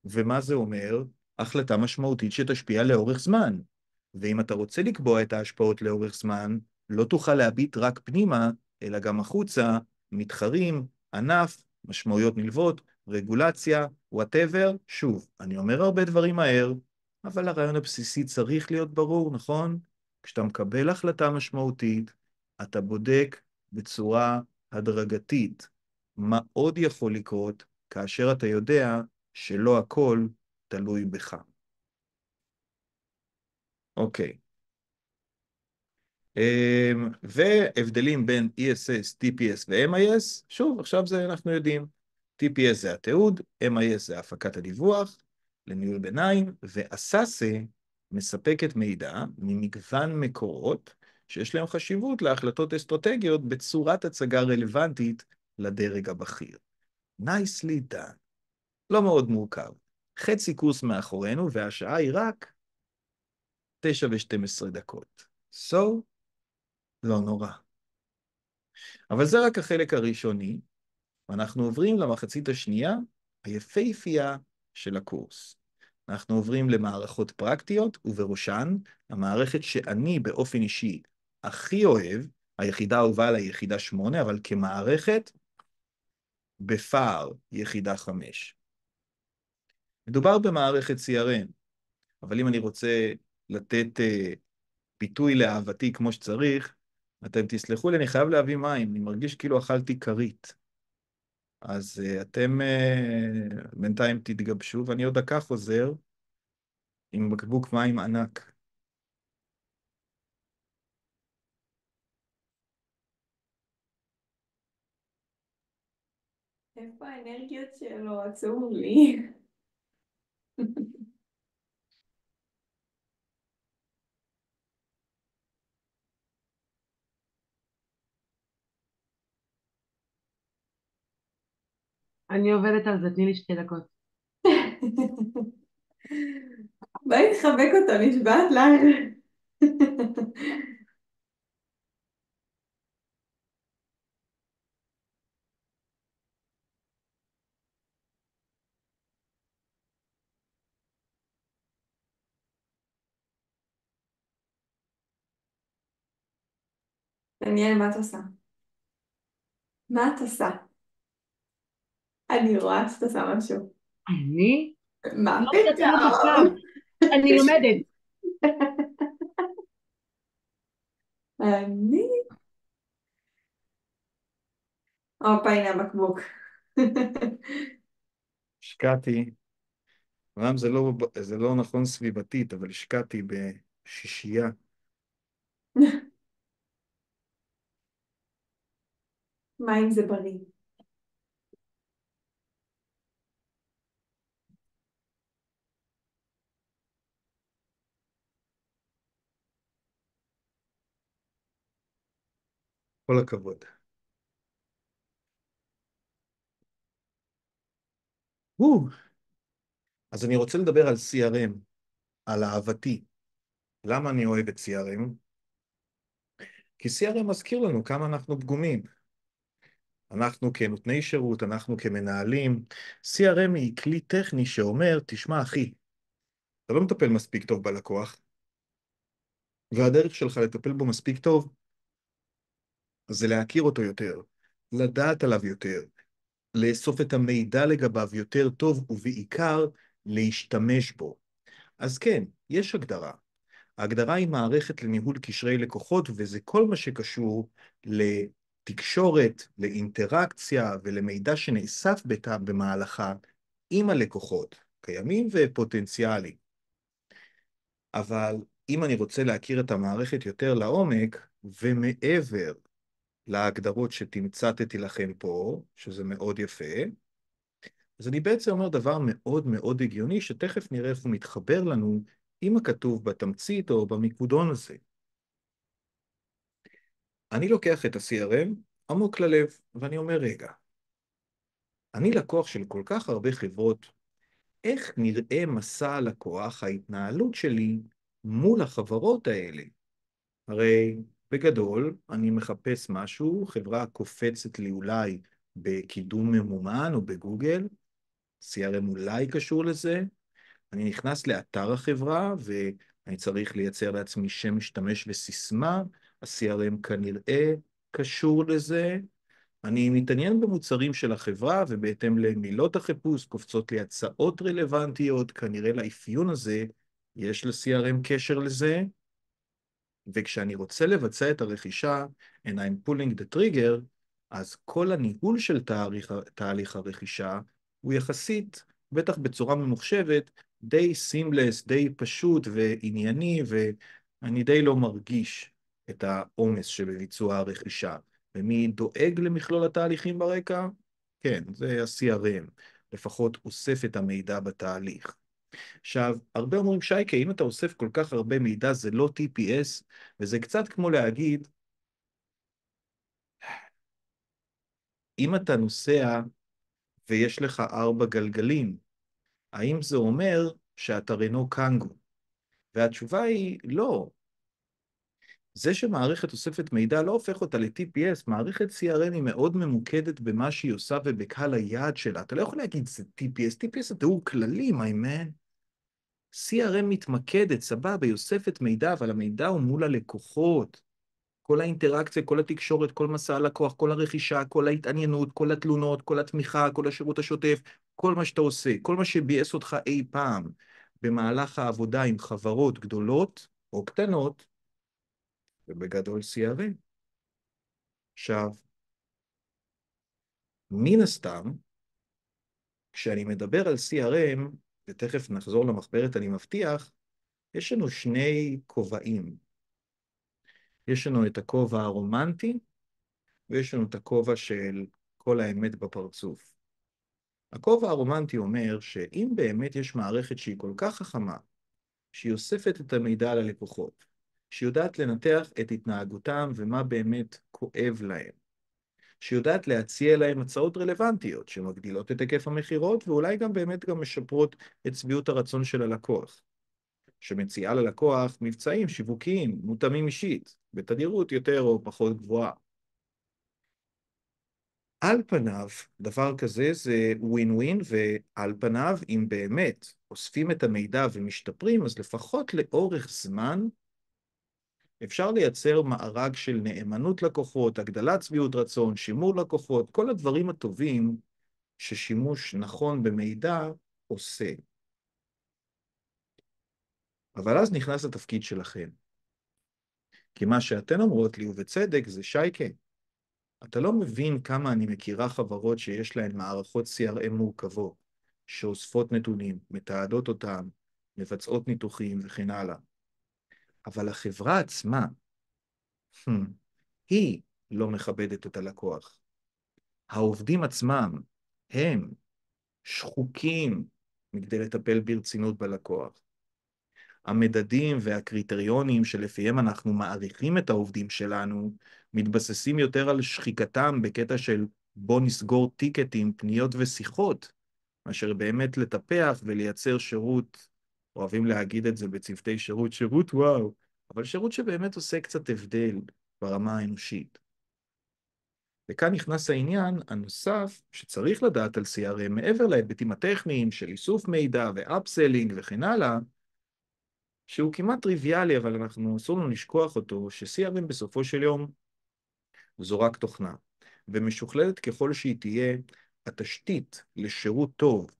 S1: ומה זה אומר? החלטה משמעותית שתשפיע לאורך זמן. ואם אתה רוצה לקבוע את ההשפעות לאורך זמן, לא תוכל להביט רק פנימה, אלא גם החוצה, מתחרים, ענף, משמעויות נלוות, רגולציה, וואטאבר. שוב, אני אומר הרבה דברים מהר, אבל הרעיון הבסיסי צריך להיות ברור, נכון? כשאתה מקבל החלטה משמעותית, אתה בודק בצורה הדרגתית מה עוד יכול לקרות כאשר אתה יודע שלא הכל תלוי בך. אוקיי. אמ, והבדלים בין ESS, TPS ו-MIS, שוב, עכשיו זה אנחנו יודעים. TPS זה התיעוד, MIS זה הפקת הדיווח לניהול ביניים, ואסאסה e מספקת מידע ממגוון מקורות שיש להם חשיבות להחלטות אסטרטגיות בצורת הצגה רלוונטית לדרג הבכיר. nicely done. לא מאוד מורכב. חצי קורס מאחורינו, והשעה היא רק 11:30. תשע ושתים עשרה דקות. So, לא נורא. אבל זה רק החלק הראשוני, ואנחנו עוברים למחצית השנייה, היפהפייה של הקורס. אנחנו עוברים למערכות פרקטיות, ובראשן, המערכת שאני באופן אישי הכי אוהב, היחידה הובאה ליחידה שמונה, אבל כמערכת, בפער יחידה חמש. מדובר במערכת CRM, אבל אם אני רוצה לתת אה, ביטוי לאהבתי כמו שצריך, אתם תסלחו לי, אני חייב להביא מים, אני מרגיש כאילו אכלתי כרית. אז אה, אתם אה, בינתיים תתגבשו, ואני עוד דקה חוזר עם בקבוק מים ענק. איפה האנרגיות שלו? עצוב לי. אני עובדת על זה, תני לי שתי דקות. בואי תחבק אותו, נשבעת לילה. דניאל, מה את עושה? מה את עושה? אני רואה שאתה עושה משהו. אני? מה פתאום? לא לא. אני לומדת. אני? הופה, הנה הבקבוק. השקעתי, אמנם זה, לא, זה לא נכון סביבתית, אבל השקעתי בשישייה. מים זה בריא. כל הכבוד. הוא. אז אני רוצה לדבר על CRM, על אהבתי. למה אני אוהב את CRM? כי CRM מזכיר לנו כמה אנחנו פגומים. אנחנו כנותני שירות, אנחנו כמנהלים. CRM היא כלי טכני שאומר, תשמע אחי, אתה לא מטפל מספיק טוב בלקוח, והדרך שלך לטפל בו מספיק טוב זה להכיר אותו יותר, לדעת עליו יותר, לאסוף את המידע לגביו יותר טוב, ובעיקר, להשתמש בו. אז כן, יש הגדרה. ההגדרה היא מערכת לניהול קשרי לקוחות, וזה כל מה שקשור לתקשורת, לאינטראקציה ולמידע שנאסף במהלכה עם הלקוחות, קיימים ופוטנציאליים. אבל אם אני רוצה להכיר את המערכת יותר לעומק ומעבר להגדרות שתמצתתי לכם פה, שזה מאוד יפה. אז אני בעצם אומר דבר מאוד מאוד הגיוני, שתכף נראה איך הוא מתחבר לנו עם הכתוב בתמצית או במיקודון הזה. אני לוקח את ה-CRM עמוק ללב, ואני אומר, רגע, אני לקוח של כל כך הרבה חברות, איך נראה מסע הלקוח, ההתנהלות שלי, מול החברות האלה? הרי בגדול, אני מחפש משהו, חברה קופצת לי אולי בקידום ממומן או בגוגל, CRM אולי קשור לזה, אני נכנס לאתר החברה ואני צריך לייצר לעצמי שם משתמש וסיסמה, ה-CRM כנראה קשור לזה, אני מתעניין במוצרים של החברה ובהתאם למילות החיפוש קופצות לי הצעות רלוונטיות, כנראה לאפיון הזה יש ל-CRM קשר לזה, וכשאני רוצה לבצע את הרכישה and I'm pulling the trigger, אז כל הניהול של תהליך, תהליך הרכישה הוא יחסית, בטח בצורה ממוחשבת, די סימלס, די פשוט וענייני, ואני די לא מרגיש את העומס שבביצוע הרכישה. ומי דואג למכלול התהליכים ברקע? כן, זה ה-CRM, לפחות אוסף את המידע בתהליך. עכשיו, הרבה אומרים, שייקה, אם אתה אוסף כל כך הרבה מידע, זה לא TPS, וזה קצת כמו להגיד, אם אתה נוסע ויש לך ארבע גלגלים, האם זה אומר שאתה רנו קנגו? והתשובה היא, לא. זה שמערכת אוספת מידע לא הופך אותה ל-TPS, מערכת CRM היא מאוד ממוקדת במה שהיא עושה ובקהל היעד שלה. אתה לא יכול להגיד, זה TPS, TPS זה תיאור כללי, my man. CRM מתמקדת, סבבה, היא אוספת מידע, אבל המידע הוא מול הלקוחות. כל האינטראקציה, כל התקשורת, כל מסע הלקוח, כל הרכישה, כל ההתעניינות, כל התלונות, כל התמיכה, כל השירות השוטף, כל מה שאתה עושה, כל מה שביאס אותך אי פעם במהלך העבודה עם חברות גדולות או קטנות, ובגדול CRM. עכשיו, מן הסתם, כשאני מדבר על CRM, ותכף נחזור למחברת, אני מבטיח, יש לנו שני כובעים. יש לנו את הכובע הרומנטי, ויש לנו את הכובע של כל האמת בפרצוף. הכובע הרומנטי אומר שאם באמת יש מערכת שהיא כל כך חכמה, שהיא אוספת את המידע על הלקוחות, שיודעת לנתח את התנהגותם ומה באמת כואב להם, שיודעת להציע להם הצעות רלוונטיות שמגדילות את היקף המכירות ואולי גם באמת גם משפרות את שביעות הרצון של הלקוח. שמציעה ללקוח מבצעים שיווקיים מותאמים אישית, בתדירות יותר או פחות גבוהה. על פניו, דבר כזה זה ווין ווין, ועל פניו, אם באמת אוספים את המידע ומשתפרים, אז לפחות לאורך זמן אפשר לייצר מארג של נאמנות לקוחות, הגדלת שביעות רצון, שימור לקוחות, כל הדברים הטובים ששימוש נכון במידע עושה. אבל אז נכנס לתפקיד שלכם. כי מה שאתן אומרות לי, ובצדק, זה שייקה, אתה לא מבין כמה אני מכירה חברות שיש להן מערכות CRM מורכבות, שאוספות נתונים, מתעדות אותם, מבצעות ניתוחים וכן הלאה. אבל החברה עצמה, היא לא מכבדת את הלקוח. העובדים עצמם הם שחוקים מכדי לטפל ברצינות בלקוח. המדדים והקריטריונים שלפיהם אנחנו מעריכים את העובדים שלנו מתבססים יותר על שחיקתם בקטע של בוא נסגור טיקטים, פניות ושיחות, מאשר באמת לטפח ולייצר שירות אוהבים להגיד את זה בצוותי שירות, שירות וואו, אבל שירות שבאמת עושה קצת הבדל ברמה האנושית. וכאן נכנס העניין הנוסף שצריך לדעת על CRM מעבר להיבטים הטכניים של איסוף מידע ואפסלינג וכן הלאה, שהוא כמעט טריוויאלי, אבל אנחנו, אסור לנו לשכוח אותו, ש-CRM בסופו של יום זו רק תוכנה, ומשוכללת ככל שהיא תהיה, התשתית לשירות טוב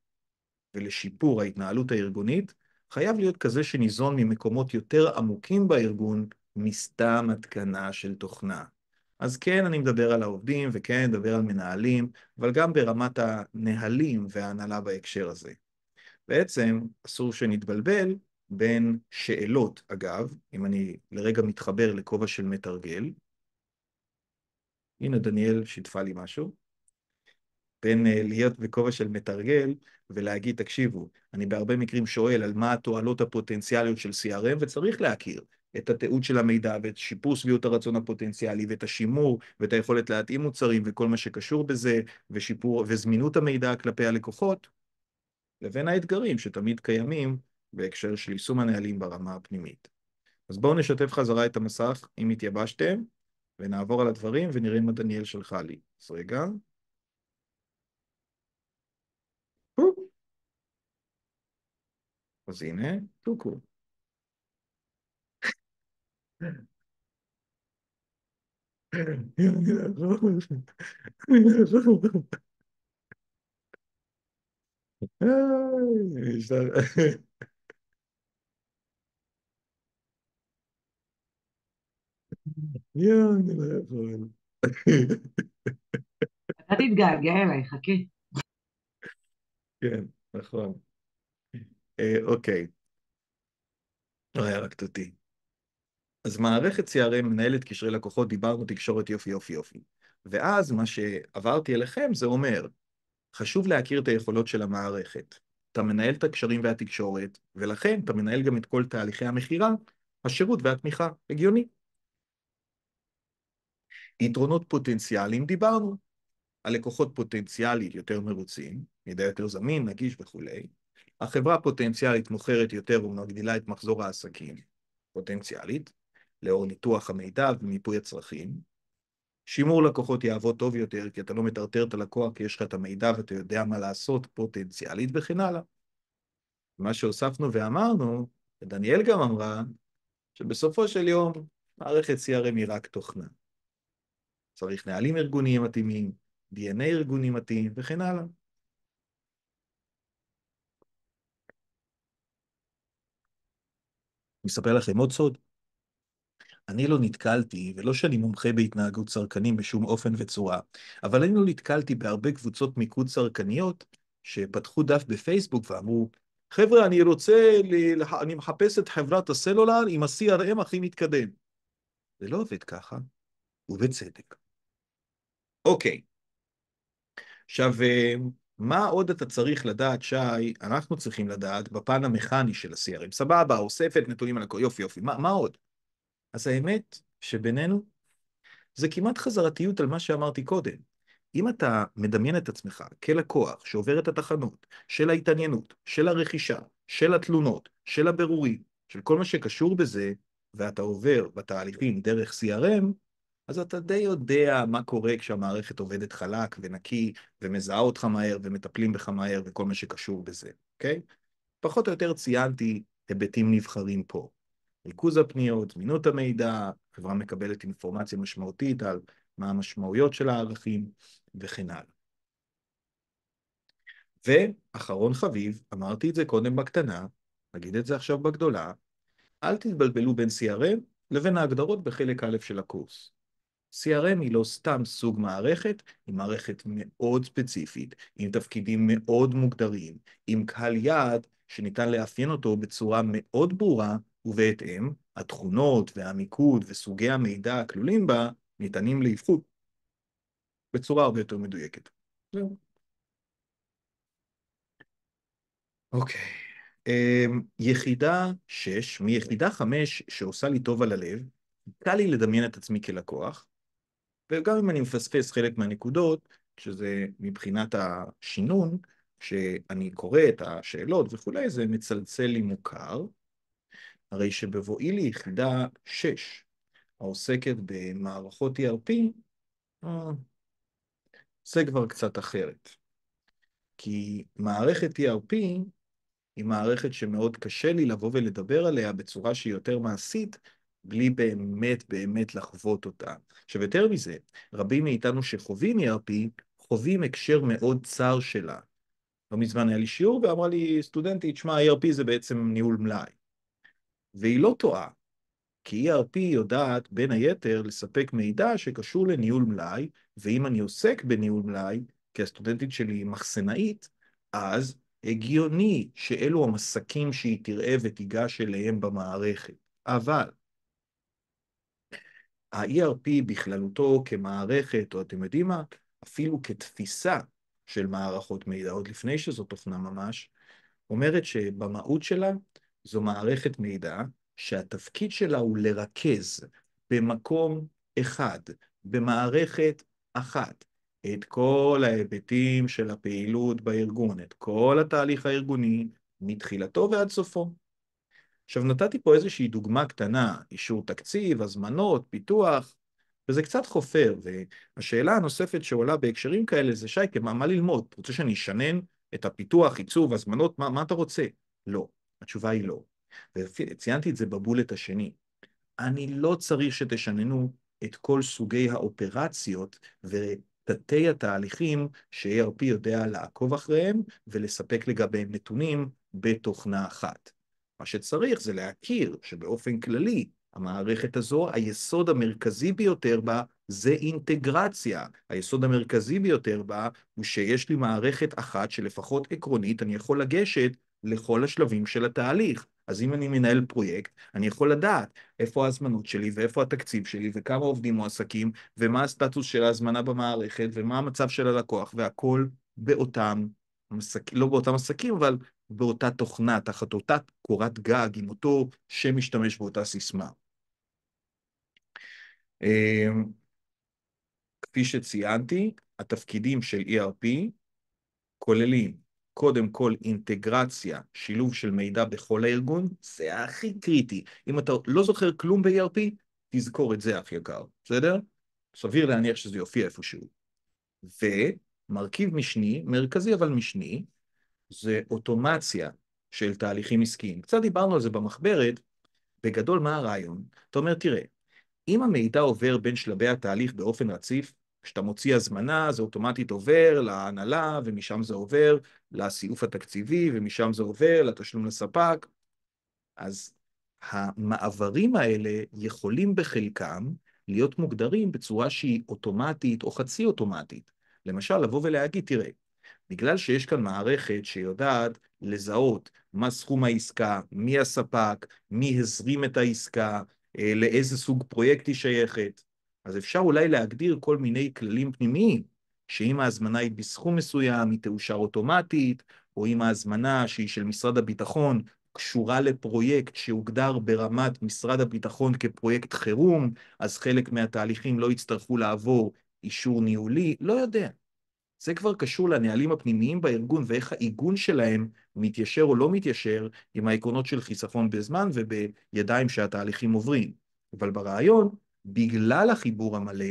S1: ולשיפור ההתנהלות הארגונית חייב להיות כזה שניזון ממקומות יותר עמוקים בארגון מסתם התקנה של תוכנה. אז כן, אני מדבר על העובדים, וכן, אני מדבר על מנהלים, אבל גם ברמת הנהלים וההנהלה בהקשר הזה. בעצם, אסור שנתבלבל בין שאלות, אגב, אם אני לרגע מתחבר לכובע של מתרגל. הנה, דניאל שיתפה לי משהו. בין אה, להיות בכובע של מתרגל ולהגיד, תקשיבו, אני בהרבה מקרים שואל על מה התועלות הפוטנציאליות של CRM, וצריך להכיר את התיעוד של המידע ואת שיפור שביעות הרצון הפוטנציאלי ואת השימור ואת היכולת להתאים מוצרים וכל מה שקשור בזה, ושיפור וזמינות המידע כלפי הלקוחות, לבין האתגרים שתמיד קיימים בהקשר של יישום הנהלים ברמה הפנימית. אז בואו נשתף חזרה את המסך, אם התייבשתם, ונעבור על הדברים ונראה מה דניאל שלחה לי. אז רגע. אז הנה, טוקו. יואו, אני לא יכול. אתה תתגעגע אליי, חכה. כן, נכון. אה, אוקיי. לא היה רק תותי. אז מערכת CRM, מנהלת קשרי לקוחות, דיברנו תקשורת יופי יופי יופי. ואז מה שעברתי אליכם זה אומר, חשוב להכיר את היכולות של המערכת. אתה מנהל את הקשרים והתקשורת, ולכן אתה מנהל גם את כל תהליכי המכירה, השירות והתמיכה. הגיוני. יתרונות פוטנציאליים, דיברנו. הלקוחות פוטנציאלית יותר מרוצים, מידע יותר זמין, נגיש וכולי. החברה הפוטנציאלית מוכרת יותר ומגדילה את מחזור העסקים, פוטנציאלית, לאור ניתוח המידע ומיפוי הצרכים. שימור לקוחות יעבוד טוב יותר, כי אתה לא מטרטר את הלקוח, כי יש לך את המידע ואתה יודע מה לעשות פוטנציאלית וכן הלאה. מה שהוספנו ואמרנו, ודניאל גם אמרה, שבסופו של יום מערכת CRM היא רק תוכנה. צריך נהלים ארגוניים מתאימים, DNA ארגוני מתאים וכן הלאה. אני אספר לכם עוד סוד. אני לא נתקלתי, ולא שאני מומחה בהתנהגות צרכנים בשום אופן וצורה, אבל אני לא נתקלתי בהרבה קבוצות מיקוד צרכניות שפתחו דף בפייסבוק ואמרו, חבר'ה, אני רוצה, ל... אני מחפש את חברת הסלולר עם ה-CRM הכי מתקדם. זה לא עובד ככה, ובצדק. אוקיי. עכשיו, אה, מה עוד אתה צריך לדעת, שי, אנחנו צריכים לדעת, בפן המכני של ה-CRM? סבבה, אוספת נתונים על הכל, יופי, יופי, מה, מה עוד? אז האמת שבינינו, זה כמעט חזרתיות על מה שאמרתי קודם. אם אתה מדמיין את עצמך כלקוח שעובר את התחנות של ההתעניינות, של הרכישה, של התלונות, של הבירורים, של כל מה שקשור בזה, ואתה עובר בתהליכים דרך CRM, אז אתה די יודע מה קורה כשהמערכת עובדת חלק ונקי, ומזהה אותך מהר, ומטפלים בך מהר, וכל מה שקשור בזה, אוקיי? Okay? פחות או יותר ציינתי היבטים נבחרים פה. ריכוז הפניות, זמינות המידע, חברה מקבלת אינפורמציה משמעותית על מה המשמעויות של הערכים וכן הלאה. ואחרון חביב, אמרתי את זה קודם בקטנה, נגיד את זה עכשיו בגדולה, אל תתבלבלו בין CRM לבין ההגדרות בחלק א' של הקורס. CRM היא לא סתם סוג מערכת, היא מערכת מאוד ספציפית, עם תפקידים מאוד מוגדרים, עם קהל יעד שניתן לאפיין אותו בצורה מאוד ברורה, ובהתאם, התכונות והמיקוד וסוגי המידע הכלולים בה ניתנים לאבחון בצורה הרבה יותר מדויקת. זהו. אוקיי. אמ, יחידה 6, מיחידה 5 שעושה לי טוב על הלב, קל לי לדמיין את עצמי כלקוח, וגם אם אני מפספס חלק מהנקודות, שזה מבחינת השינון, כשאני קורא את השאלות וכולי, זה מצלצל לי מוכר. הרי שבבואי ליחידה 6, העוסקת במערכות ERP, אה, זה כבר קצת אחרת. כי מערכת ERP היא מערכת שמאוד קשה לי לבוא ולדבר עליה בצורה שהיא יותר מעשית, בלי באמת באמת לחוות אותה. עכשיו, יותר מזה, רבים מאיתנו שחווים ERP, חווים הקשר מאוד צר שלה. לא מזמן היה לי שיעור ואמרה לי סטודנטית, שמע, ERP זה בעצם ניהול מלאי. והיא לא טועה, כי ERP יודעת בין היתר לספק מידע שקשור לניהול מלאי, ואם אני עוסק בניהול מלאי, כי הסטודנטית שלי היא מחסנאית, אז הגיוני שאלו המסקים שהיא תראה ותיגש אליהם במערכת. אבל ה-ERP בכללותו כמערכת, או אתם יודעים מה, אפילו כתפיסה של מערכות מידע, עוד לפני שזו תוכנה ממש, אומרת שבמהות שלה זו מערכת מידע שהתפקיד שלה הוא לרכז במקום אחד, במערכת אחת, את כל ההיבטים של הפעילות בארגון, את כל התהליך הארגוני, מתחילתו ועד סופו. עכשיו נתתי פה איזושהי דוגמה קטנה, אישור תקציב, הזמנות, פיתוח, וזה קצת חופר, והשאלה הנוספת שעולה בהקשרים כאלה זה, שייקה, מה, מה ללמוד? אתה רוצה שאני אשנן את הפיתוח, עיצוב, הזמנות, מה, מה אתה רוצה? לא. התשובה היא לא. וציינתי את זה בבולט השני. אני לא צריך שתשננו את כל סוגי האופרציות ותתי התהליכים ש-ARP יודע לעקוב אחריהם ולספק לגביהם נתונים בתוכנה אחת. מה שצריך זה להכיר שבאופן כללי המערכת הזו, היסוד המרכזי ביותר בה זה אינטגרציה. היסוד המרכזי ביותר בה הוא שיש לי מערכת אחת שלפחות עקרונית אני יכול לגשת לכל השלבים של התהליך. אז אם אני מנהל פרויקט, אני יכול לדעת איפה ההזמנות שלי ואיפה התקציב שלי וכמה עובדים מועסקים ומה הסטטוס של ההזמנה במערכת ומה המצב של הלקוח והכל באותם, מסק... לא באותם עסקים, אבל באותה תוכנה, תחת אותה קורת גג, עם אותו שם משתמש באותה סיסמה. אמ, כפי שציינתי, התפקידים של ERP כוללים קודם כל אינטגרציה, שילוב של מידע בכל הארגון, זה הכי קריטי. אם אתה לא זוכר כלום ב-ERP, תזכור את זה, אח יקר, בסדר? סביר להניח שזה יופיע איפשהו. ומרכיב משני, מרכזי אבל משני, זה אוטומציה של תהליכים עסקיים. קצת דיברנו על זה במחברת, בגדול מה הרעיון? אתה אומר, תראה, אם המידע עובר בין שלבי התהליך באופן רציף, כשאתה מוציא הזמנה זה אוטומטית עובר להנהלה ומשם זה עובר לסיוף התקציבי ומשם זה עובר לתשלום לספק, אז המעברים האלה יכולים בחלקם להיות מוגדרים בצורה שהיא אוטומטית או חצי אוטומטית. למשל, לבוא ולהגיד, תראה, בגלל שיש כאן מערכת שיודעת לזהות מה סכום העסקה, מי הספק, מי הזרים את העסקה, אה, לאיזה סוג פרויקט היא שייכת. אז אפשר אולי להגדיר כל מיני כללים פנימיים, שאם ההזמנה היא בסכום מסוים, היא תאושר אוטומטית, או אם ההזמנה שהיא של משרד הביטחון קשורה לפרויקט שהוגדר ברמת משרד הביטחון כפרויקט חירום, אז חלק מהתהליכים לא יצטרכו לעבור אישור ניהולי, לא יודע. זה כבר קשור לנהלים הפנימיים בארגון ואיך העיגון שלהם מתיישר או לא מתיישר עם העקרונות של חיסכון בזמן ובידיים שהתהליכים עוברים. אבל ברעיון, בגלל החיבור המלא,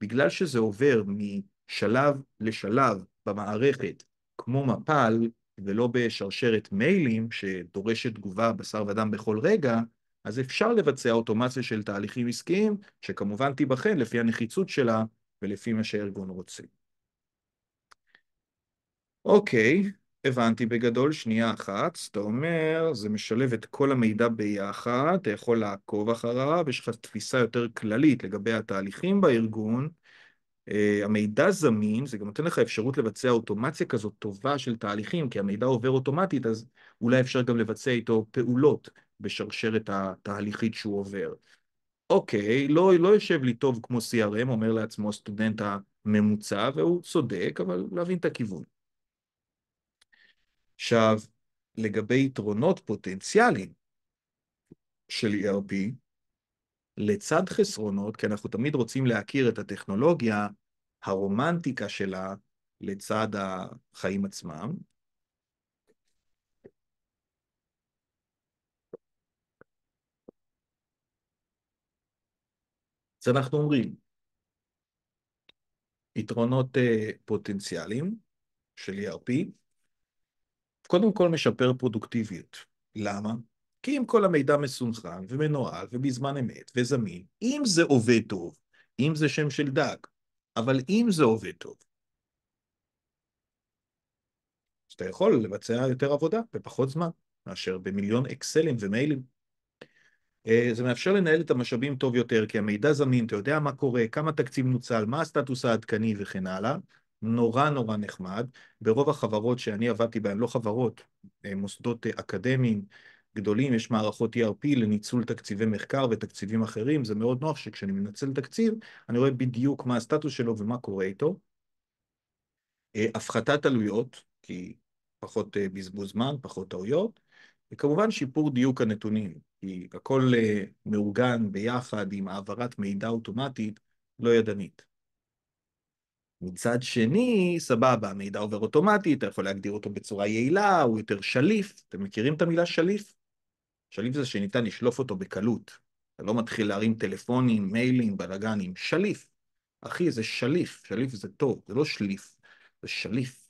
S1: בגלל שזה עובר משלב לשלב במערכת, כמו מפל, ולא בשרשרת מיילים שדורשת תגובה בשר ודם בכל רגע, אז אפשר לבצע אוטומציה של תהליכים עסקיים, שכמובן תיבחן לפי הנחיצות שלה ולפי מה שהארגון רוצה. אוקיי, הבנתי בגדול, שנייה אחת. זאת אומר, זה משלב את כל המידע ביחד, אתה יכול לעקוב אחריו, יש לך תפיסה יותר כללית לגבי התהליכים בארגון. אה, המידע זמין, זה גם נותן לך אפשרות לבצע אוטומציה כזאת טובה של תהליכים, כי המידע עובר אוטומטית, אז אולי אפשר גם לבצע איתו פעולות בשרשרת התהליכית שהוא עובר. אוקיי, לא, לא יושב לי טוב כמו CRM, אומר לעצמו הסטודנט הממוצע, והוא צודק, אבל להבין את הכיוון. עכשיו, לגבי יתרונות פוטנציאליים של ERP, לצד חסרונות, כי אנחנו תמיד רוצים להכיר את הטכנולוגיה, הרומנטיקה שלה, לצד החיים עצמם. אז אנחנו אומרים, יתרונות אה, פוטנציאליים של ERP, קודם כל משפר פרודוקטיביות. למה? כי אם כל המידע מסונכן ומנוהל ובזמן אמת וזמין, אם זה עובד טוב, אם זה שם של דג, אבל אם זה עובד טוב, אז אתה יכול לבצע יותר עבודה בפחות זמן מאשר במיליון אקסלים ומיילים. אה, זה מאפשר לנהל את המשאבים טוב יותר, כי המידע זמין, אתה יודע מה קורה, כמה תקציב נוצל, מה הסטטוס העדכני וכן הלאה, נורא נורא נחמד. ברוב החברות שאני עבדתי בהן, לא חברות, אה, מוסדות אה, אקדמיים גדולים, יש מערכות ERP לניצול תקציבי מחקר ותקציבים אחרים, זה מאוד נוח שכשאני מנצל תקציב, אני רואה בדיוק מה הסטטוס שלו ומה קורה איתו. אה, הפחתת עלויות, כי פחות בזבוז זמן, פחות טעויות, וכמובן שיפור דיוק הנתונים, כי הכל מאורגן ביחד עם העברת מידע אוטומטית, לא ידנית. מצד שני, סבבה, המידע עובר אוטומטית, אתה יכול להגדיר אותו בצורה יעילה, הוא יותר שליף. אתם מכירים את המילה שליף? שליף זה שניתן לשלוף אותו בקלות. אתה לא מתחיל להרים טלפונים, מיילים, בלאגנים. שליף. אחי, זה שליף. שליף זה טוב, זה לא שליף, זה שליף.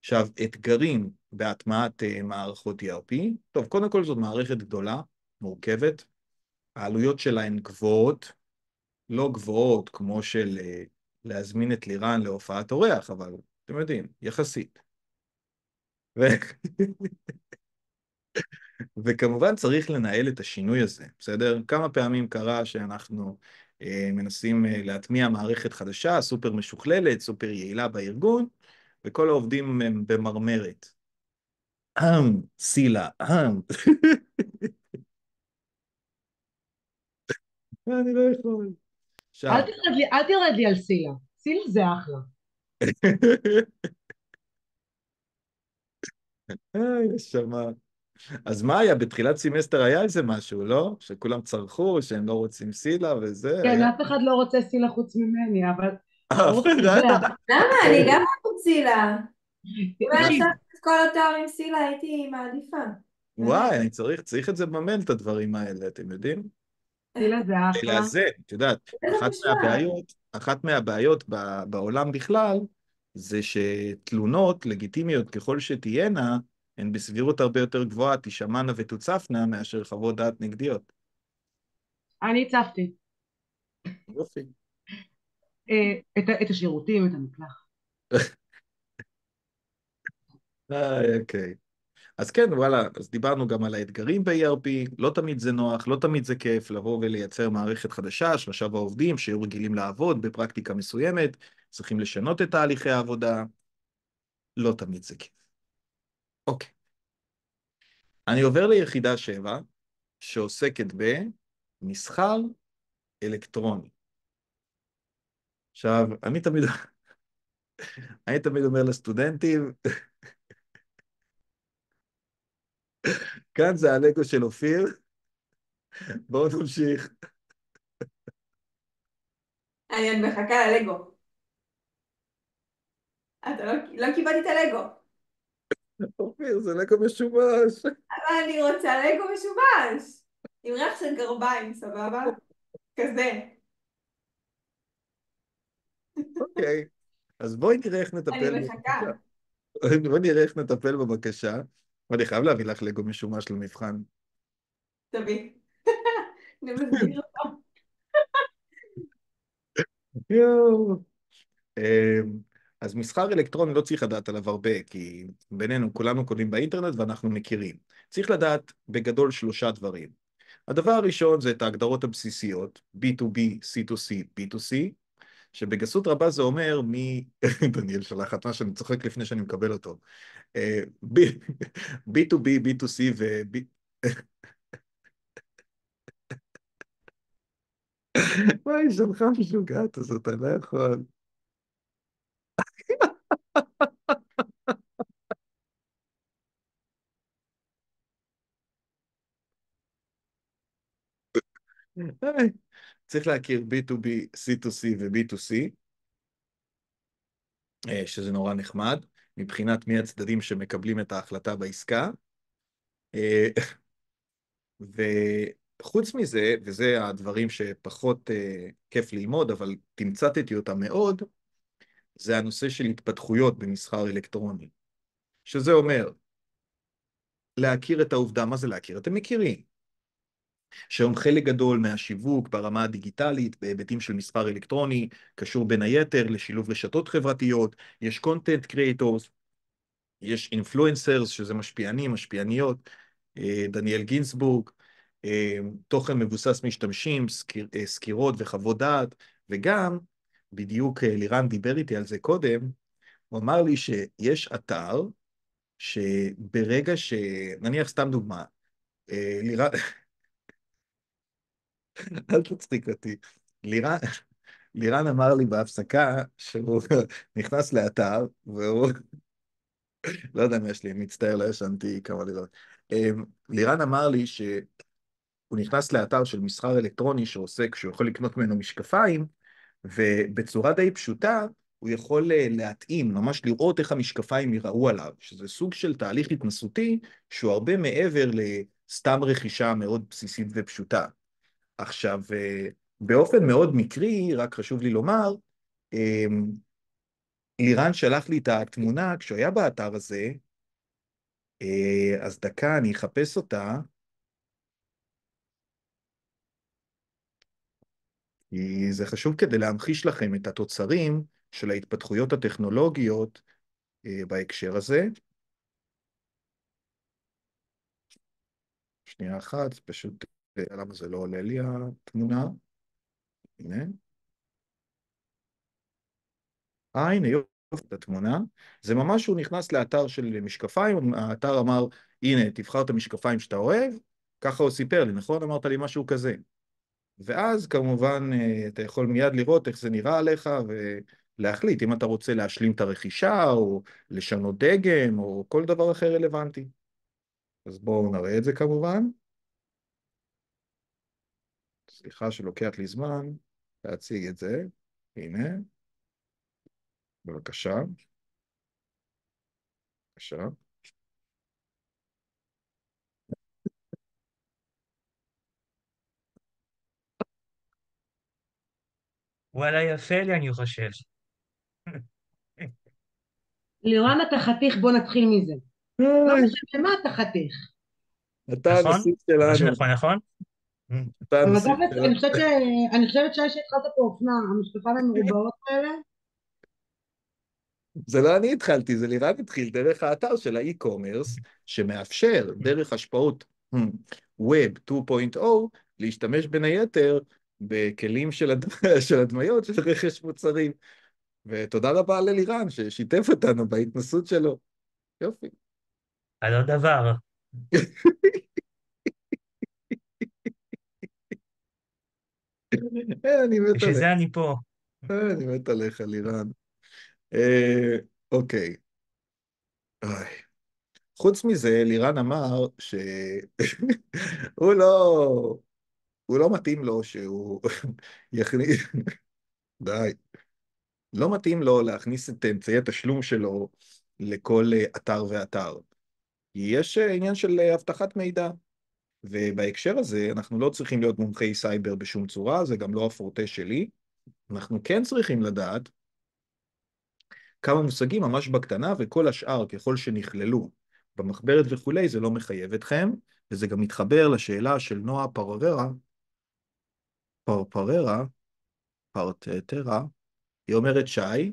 S1: עכשיו, אתגרים בהטמעת אה, מערכות ERP. טוב, קודם כל זאת מערכת גדולה, מורכבת. העלויות שלה הן גבוהות, לא גבוהות כמו של אה, להזמין את לירן להופעת אורח, אבל אתם יודעים, יחסית. ו... וכמובן צריך לנהל את השינוי הזה, בסדר? כמה פעמים קרה שאנחנו אה, מנסים אה, להטמיע מערכת חדשה, סופר משוכללת, סופר יעילה בארגון, וכל העובדים הם במרמרת. אהם, סילה, אהם. אני לא יכול. אל תרד, לי, אל תרד לי על סילה, סילה זה אחלה. נשמה. אז מה היה? בתחילת סמסטר היה איזה משהו, לא? שכולם צרחו, שהם לא רוצים סילה וזה. כן, אף אחד לא רוצה סילה חוץ ממני, אבל... אה, לא למה? אני גם לא רוצה סילה. אולי עכשיו את כל התואר עם סילה הייתי מעדיפה. וואי, אני צריך את זה במייל, את הדברים האלה, אתם יודעים? צילה זה אחלה. צילה זה, את יודעת, אחת מהבעיות, אחת מהבעיות בעולם בכלל, זה שתלונות, לגיטימיות ככל שתהיינה, הן בסבירות הרבה יותר גבוהה, תישמענה ותוצפנה, מאשר חוות דעת נגדיות. אני הצפתי. יופי. אה, את השירותים, את המקלח. איי, אוקיי. אז כן, וואלה, אז דיברנו גם על האתגרים ב-ERP, לא תמיד זה נוח, לא תמיד זה כיף לבוא ולייצר מערכת חדשה, שלושה בעובדים שהיו רגילים לעבוד בפרקטיקה מסוימת, צריכים לשנות את תהליכי העבודה, לא תמיד זה כיף. אוקיי. אני עובר ליחידה 7, שעוסקת במסחר אלקטרוני. עכשיו, אני תמיד, אני תמיד אומר לסטודנטים, כאן זה הלגו של אופיר. בואו נמשיך. אני עוד מחכה ללגו. אתה לא, לא, קיבלתי את הלגו. אופיר, זה לגו משובש. אבל אני רוצה לגו משובש. עם ריח של גרביים, סבבה? כזה. אוקיי, אז בואי נראה איך נטפל. אני מחכה. בואי נראה איך נטפל בבקשה. אני חייב להביא לך לגו משומש למבחן. תביא. אמ, אז מסחר אלקטרוני לא צריך לדעת עליו הרבה, כי בינינו כולנו קונים באינטרנט ואנחנו מכירים. צריך לדעת בגדול שלושה דברים. הדבר הראשון זה את ההגדרות הבסיסיות, B2B, C2C, B2C, שבגסות רבה זה אומר מי... דניאל שלח את מה שאני צוחק לפני שאני מקבל אותו. אה, B2B, B2C ו... וואי, שלך משוגעת הזאת, אני לא יכול. Hey. צריך להכיר B2B, C2C ו-B2C, שזה נורא נחמד, מבחינת מי הצדדים שמקבלים את ההחלטה בעסקה. אה, וחוץ מזה, וזה הדברים שפחות אה, כיף ללמוד, אבל תמצתתי אותם מאוד, זה הנושא של התפתחויות במסחר אלקטרוני. שזה אומר, להכיר את העובדה, מה זה להכיר? אתם מכירים. שהיום חלק גדול מהשיווק ברמה הדיגיטלית, בהיבטים של מספר אלקטרוני, קשור בין היתר לשילוב רשתות חברתיות, יש קונטנט קריאטורס, יש אינפלואנסרס, שזה משפיענים, משפיעניות, אה, דניאל גינסבורג, אה, תוכן מבוסס משתמשים, סקיר, אה, סקירות וחוות דעת, וגם, בדיוק לירן דיבר איתי על זה קודם, הוא אמר לי שיש אתר שברגע ש... נניח סתם דוגמה, לירן, אל תצחיק אותי. לירן, לירן אמר לי בהפסקה שהוא נכנס לאתר, והוא... לא יודע אם יש לי, מצטער, לא ישנתי כמה לילות. אמ, לירן אמר לי שהוא נכנס לאתר של מסחר אלקטרוני שעוסק, שהוא יכול לקנות ממנו משקפיים, ובצורה די פשוטה, הוא יכול אה, להתאים, ממש לראות איך המשקפיים ייראו עליו, שזה סוג של תהליך התנסותי שהוא הרבה מעבר לסתם רכישה מאוד בסיסית ופשוטה. עכשיו, אה, באופן מאוד מקרי, רק חשוב לי לומר, אמ, לירן שלח לי את התמונה כשהוא היה באתר הזה, אה, אז דקה, אני אחפש אותה. כי זה חשוב כדי להמחיש לכם את התוצרים של ההתפתחויות הטכנולוגיות אה, בהקשר הזה. שנייה אחת, פשוט למה זה לא עולה לי התמונה? הנה. אה, הנה, יופי, את התמונה. זה ממש הוא נכנס לאתר של משקפיים, האתר אמר, הנה, תבחר את המשקפיים שאתה אוהב, ככה הוא סיפר לי, נכון? אמרת לי משהו כזה. ואז כמובן אה, אתה יכול מיד לראות איך זה נראה עליך ולהחליט אם אתה רוצה להשלים את הרכישה או לשנות דגם או כל דבר אחר רלוונטי. אז בואו נראה את זה כמובן. סליחה שלוקח לי זמן להציג את זה, הנה, בבקשה. בבקשה. וואלה יפה לי אני חושב. לירן אתה חתיך בוא נתחיל מזה. אה. לא משנה מה אתה חתיך. אתה נכון? הנשיא שלנו. נכון נכון. אני חושבת שי שהתחלת פה אופנה, המשקפיים המרובעות האלה. זה לא אני התחלתי, זה לירן התחיל דרך האתר של האי-קומרס, שמאפשר דרך השפעות hmm, Web 2.0 להשתמש בין היתר בכלים של, הד... של הדמיות של רכש מוצרים. ותודה רבה ללירן ששיתף אותנו בהתנסות שלו. יופי. על עוד דבר. אין, אה, אני מת עליך. בשביל אני פה. אה, אני מת עליך, לירן. אה, אוקיי. חוץ מזה, לירן אמר שהוא לא... הוא לא מתאים לו שהוא יכניס... די. לא מתאים לו להכניס את אמצעי התשלום שלו לכל אתר ואתר. יש עניין של אבטחת מידע. ובהקשר הזה, אנחנו לא צריכים להיות מומחי סייבר בשום צורה, זה גם לא הפורטה שלי. אנחנו כן צריכים לדעת כמה מושגים ממש בקטנה, וכל השאר, ככל שנכללו במחברת וכולי, זה לא מחייב אתכם, וזה גם מתחבר לשאלה של נועה פרררה, פרפררה, פרטטרה, היא אומרת שי,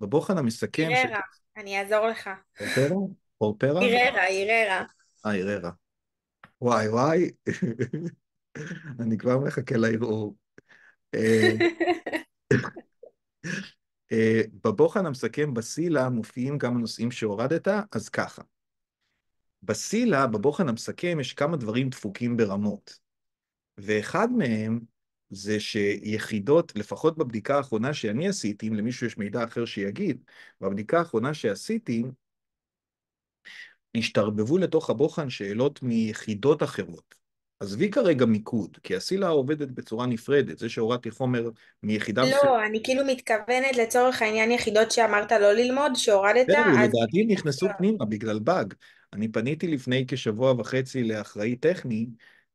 S1: בבוחן המסכם... פררה, ש... אני אעזור לך. פרפרה? פרפרה? היררה, היררה. אה, היררה. וואי וואי, אני כבר מחכה לערעור. אה, אה, בבוחן המסכם בסילה מופיעים גם הנושאים שהורדת, אז ככה. בסילה, בבוחן המסכם, יש כמה דברים דפוקים ברמות. ואחד מהם זה שיחידות, לפחות בבדיקה האחרונה שאני עשיתי, אם למישהו יש מידע אחר שיגיד, בבדיקה האחרונה שעשיתי, השתרבבו לתוך הבוחן שאלות מיחידות אחרות. עזבי כרגע מיקוד, כי הסילה עובדת בצורה נפרדת, זה שהורדתי חומר מיחידה... לא, ש... אני כאילו מתכוונת לצורך העניין יחידות שאמרת לא ללמוד, שהורדת... זהו, לדעתי נכנסו לא. פנימה בגלל באג. אני פניתי לפני כשבוע וחצי לאחראי טכני,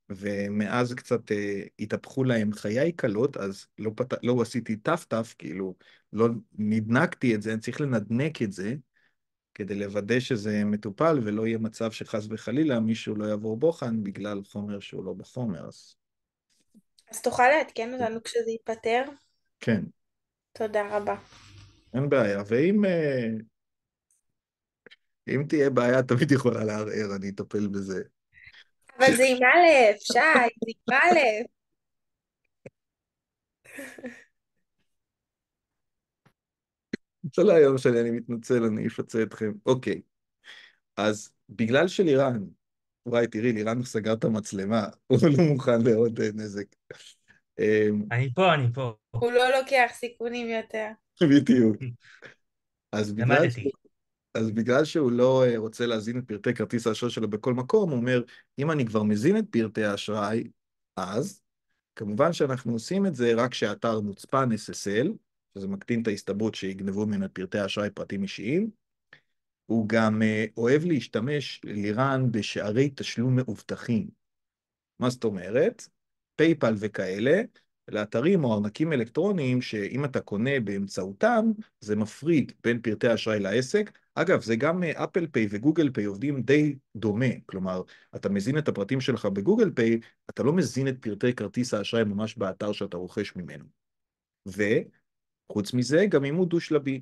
S1: ומאז קצת אה, התהפכו להם חיי קלות, אז לא, פת... לא עשיתי טף-טף, כאילו, לא נדנקתי את זה, אני צריך לנדנק את זה, כדי לוודא שזה מטופל ולא יהיה מצב שחס וחלילה מישהו לא יעבור בוחן בגלל חומר שהוא לא בחומר. אז, אז תוכל לעדכן אותנו כשזה ייפתר? כן. תודה רבה. אין בעיה, ואם אה, אם תהיה בעיה, תמיד יכולה לערער, אני אטפל בזה. אבל זה עם א', שי, זה עם א'. זה לא היום שלי, אני מתנצל, אני אפצה אתכם. אוקיי. אז בגלל שלירן, וואי, תראי, לירן סגר את המצלמה, הוא לא מוכן לעוד אה, נזק. אמ, אני פה, אני פה. הוא לא לוקח סיכונים יותר. בדיוק. אז בגלל, אז בגלל שהוא לא אה, רוצה להזין את פרטי כרטיס האשראי שלו בכל מקום, הוא אומר, אם אני כבר מזין את פרטי האשראי, אז כמובן שאנחנו עושים את זה רק כשהאתר מוצפן SSL, שזה מקטין את ההסתברות שיגנבו ממנו פרטי אשראי פרטים אישיים. הוא גם אה, אוהב להשתמש, לירן, בשערי תשלום מאובטחים. מה זאת אומרת? פייפל וכאלה, לאתרים או ארנקים אלקטרוניים שאם אתה קונה באמצעותם, זה מפריד בין פרטי אשראי לעסק. אגב, זה גם אה, אפל פיי וגוגל פיי עובדים די דומה. כלומר, אתה מזין את הפרטים שלך בגוגל פיי, אתה לא מזין את פרטי כרטיס האשראי ממש באתר שאתה רוכש ממנו. ו... חוץ מזה, גם אם הוא דו-שלבי.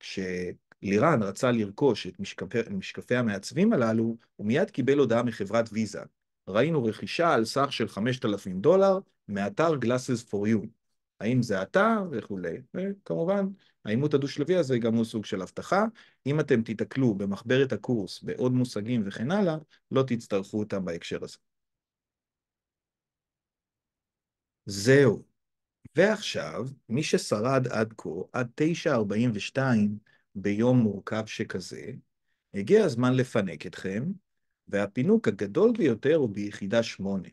S1: כשלירן רצה לרכוש את משקפי, משקפי המעצבים הללו, הוא מיד קיבל הודעה מחברת ויזה. ראינו רכישה על סך של 5,000 דולר מאתר Glasses for You. האם זה אתר וכולי. וכמובן, העימות הדו-שלבי הזה גם הוא סוג של הבטחה. אם אתם תיתקלו במחברת הקורס בעוד מושגים וכן הלאה, לא תצטרכו אותם בהקשר הזה. זהו, ועכשיו, מי ששרד עד כה, עד 9.42 ביום מורכב שכזה, הגיע הזמן לפנק אתכם, והפינוק הגדול ביותר הוא ביחידה 8,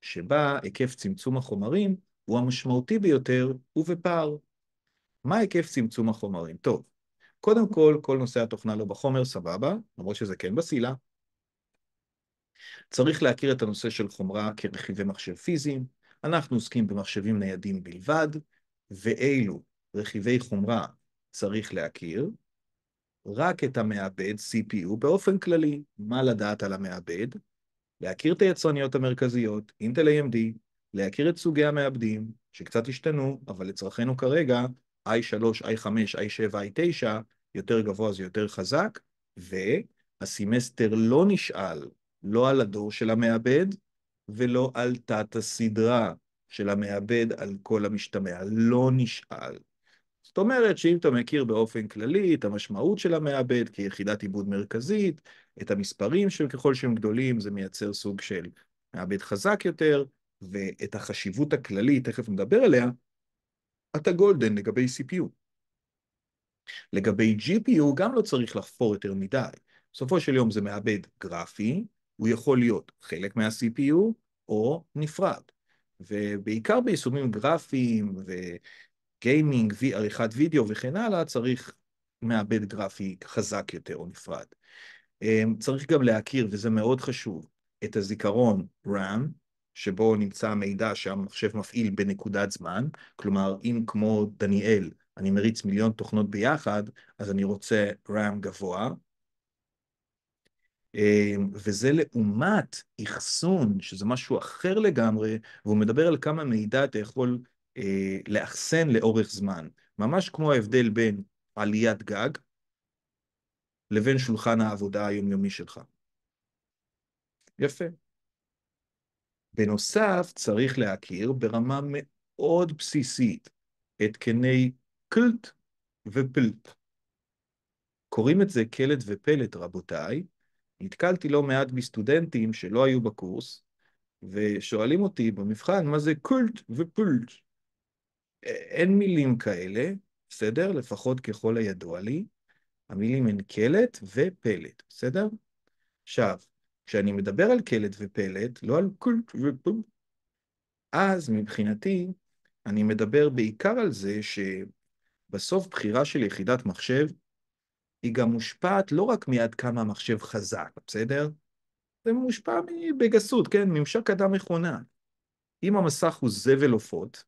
S1: שבה היקף צמצום החומרים הוא המשמעותי ביותר ובפער. מה היקף צמצום החומרים? טוב, קודם כל, כל נושא התוכנה לא בחומר, סבבה, למרות שזה כן בסילה. צריך להכיר את הנושא של חומרה כרכיבי מחשב פיזיים, אנחנו עוסקים במחשבים ניידים בלבד, ואילו רכיבי חומרה צריך להכיר, רק את המעבד, CPU, באופן כללי. מה לדעת על המעבד? להכיר את היצרניות המרכזיות, אינטל AMD, להכיר את סוגי המעבדים, שקצת השתנו, אבל לצרכינו כרגע, i3, i5, i7, i9, יותר גבוה זה יותר חזק, והסמסטר לא נשאל לא על הדור של המעבד, ולא על תת הסדרה של המעבד על כל המשתמע, לא נשאל. זאת אומרת שאם אתה מכיר באופן כללי את המשמעות של המעבד כיחידת עיבוד מרכזית, את המספרים שככל שהם גדולים זה מייצר סוג של מעבד חזק יותר, ואת החשיבות הכללית, תכף נדבר עליה, אתה גולדן לגבי CPU. לגבי GPU גם לא צריך לחפור יותר מדי. בסופו של יום זה מעבד גרפי, הוא יכול להיות חלק מה-CPU או נפרד. ובעיקר ביישומים גרפיים וגיימינג, עריכת וידאו וכן הלאה, צריך מעבד גרפי חזק יותר או נפרד. אמ, צריך גם להכיר, וזה מאוד חשוב, את הזיכרון RAM, שבו נמצא המידע שהמחשב מפעיל בנקודת זמן, כלומר, אם כמו דניאל, אני מריץ מיליון תוכנות ביחד, אז אני רוצה RAM גבוה, אמ, וזה לעומת אחסון, שזה משהו אחר לגמרי, והוא מדבר על כמה מידע אתה יכול אה, לאחסן לאורך זמן. ממש כמו ההבדל בין עליית גג לבין שולחן העבודה היומיומי שלך. יפה. בנוסף, צריך להכיר ברמה מאוד בסיסית את קני קלט ופלט. קוראים את זה קלט ופלט, רבותיי, נתקלתי לא מעט בסטודנטים שלא היו בקורס, ושואלים אותי במבחן מה זה קולט ופולט. אה, אין מילים כאלה, בסדר? לפחות ככל הידוע לי. המילים הן קלט ופלט, בסדר? עכשיו, כשאני מדבר על קלט ופלט, לא על קולט ופולט, אז מבחינתי אני מדבר בעיקר על זה שבסוף בחירה של יחידת מחשב היא גם מושפעת לא רק מעד כמה המחשב חזק, בסדר? זה מושפע בגסות, כן? ממשק אדם מכונה. אם המסך הוא זבל עופות,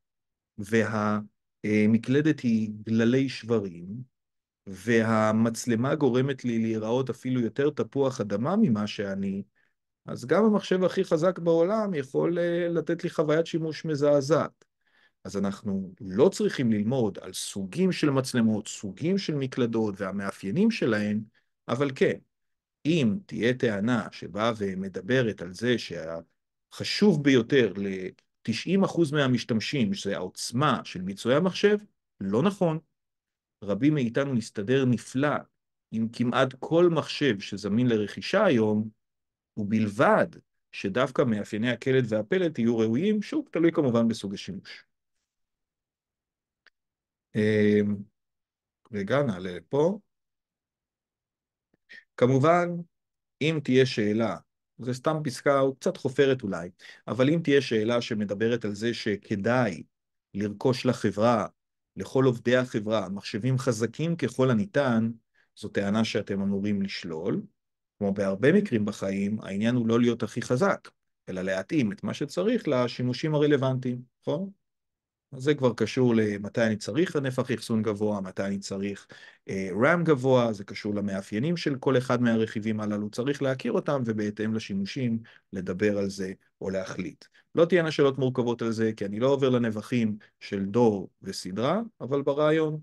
S1: והמקלדת היא גללי שברים, והמצלמה גורמת לי להיראות אפילו יותר תפוח אדמה ממה שאני, אז גם המחשב הכי חזק בעולם יכול אה, לתת לי חוויית שימוש מזעזעת. אז אנחנו לא צריכים ללמוד על סוגים של מצלמות, סוגים של מקלדות והמאפיינים שלהן, אבל כן, אם תהיה טענה שבאה ומדברת על זה שהחשוב ביותר ל-90% מהמשתמשים זה העוצמה של ביצועי המחשב, לא נכון. רבים מאיתנו נסתדר נפלא עם כמעט כל מחשב שזמין לרכישה היום, ובלבד שדווקא מאפייני הקלט והפלט יהיו ראויים, שוב, תלוי כמובן בסוג השימוש. אמ, רגע, נעלה לפה. כמובן, אם תהיה שאלה, זו סתם פסקה, הוא קצת חופרת אולי, אבל אם תהיה שאלה שמדברת על זה שכדאי לרכוש לחברה, לכל עובדי החברה, מחשבים חזקים ככל הניתן, זו טענה שאתם אמורים לשלול. כמו בהרבה מקרים בחיים, העניין הוא לא להיות הכי חזק, אלא להתאים את מה שצריך לשימושים הרלוונטיים, נכון? אז זה כבר קשור למתי אני צריך נפח אחסון גבוה, מתי אני צריך אה, RAM גבוה, זה קשור למאפיינים של כל אחד מהרכיבים הללו, צריך להכיר אותם ובהתאם לשימושים לדבר על זה או להחליט. לא תהיינה שאלות מורכבות על זה, כי אני לא עובר לנבחים של דור וסדרה, אבל ברעיון.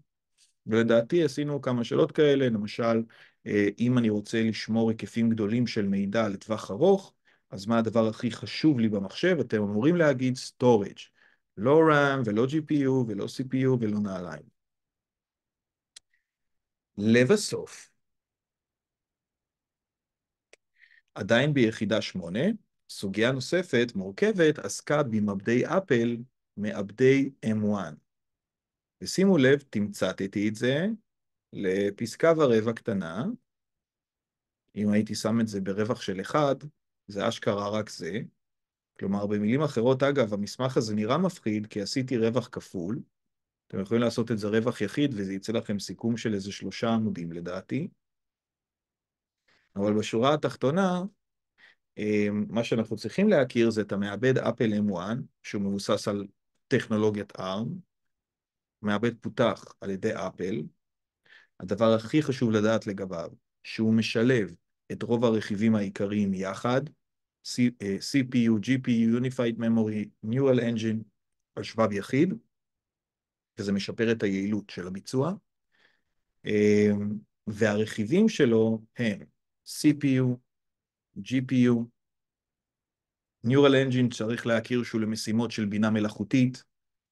S1: ולדעתי עשינו כמה שאלות כאלה, למשל, אה, אם אני רוצה לשמור היקפים גדולים של מידע לטווח ארוך, אז מה הדבר הכי חשוב לי במחשב? אתם אמורים להגיד storage. לא RAM ולא GPU ולא CPU ולא נעליים. לבסוף, עדיין ביחידה 8, סוגיה נוספת מורכבת עסקה במעבדי אפל, מעבדי M1. ושימו לב, תמצתתי את זה לפסקה ורבע קטנה. אם הייתי שם את זה ברווח של 1, זה אשכרה רק זה. כלומר, במילים אחרות, אגב, המסמך הזה נראה מפחיד, כי עשיתי רווח כפול. אתם יכולים לעשות את זה רווח יחיד, וזה יצא לכם סיכום של איזה שלושה עמודים, לדעתי. אבל בשורה התחתונה, אמ, מה שאנחנו צריכים להכיר זה את המעבד אפל M1, שהוא מבוסס על טכנולוגיית ARM. מעבד פותח על ידי אפל. הדבר הכי חשוב לדעת לגביו, שהוא משלב את רוב הרכיבים העיקריים יחד, CPU, GPU, Unified Memory, Neural Engine על שבב יחיד, וזה משפר את היעילות של הביצוע. אמ, והרכיבים שלו הם CPU, GPU, Neural Engine צריך להכיר שהוא למשימות של בינה מלאכותית,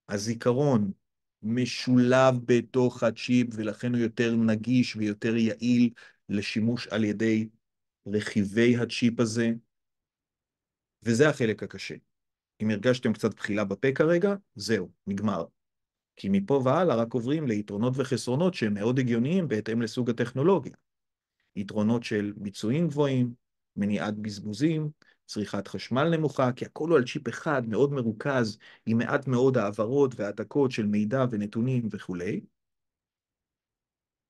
S1: הזיכרון משולב בתוך הצ'יפ ולכן הוא יותר נגיש ויותר יעיל לשימוש על ידי רכיבי הצ'יפ הזה, וזה החלק הקשה. אם הרגשתם קצת בחילה בפה כרגע, זהו, נגמר. כי מפה והלאה רק עוברים ליתרונות וחסרונות שהם מאוד הגיוניים בהתאם לסוג הטכנולוגיה. יתרונות של ביצועים גבוהים, מניעת בזבוזים, צריכת חשמל נמוכה, כי הכל הוא על צ'יפ אחד, מאוד מרוכז, עם מעט מאוד העברות והעתקות של מידע ונתונים וכולי.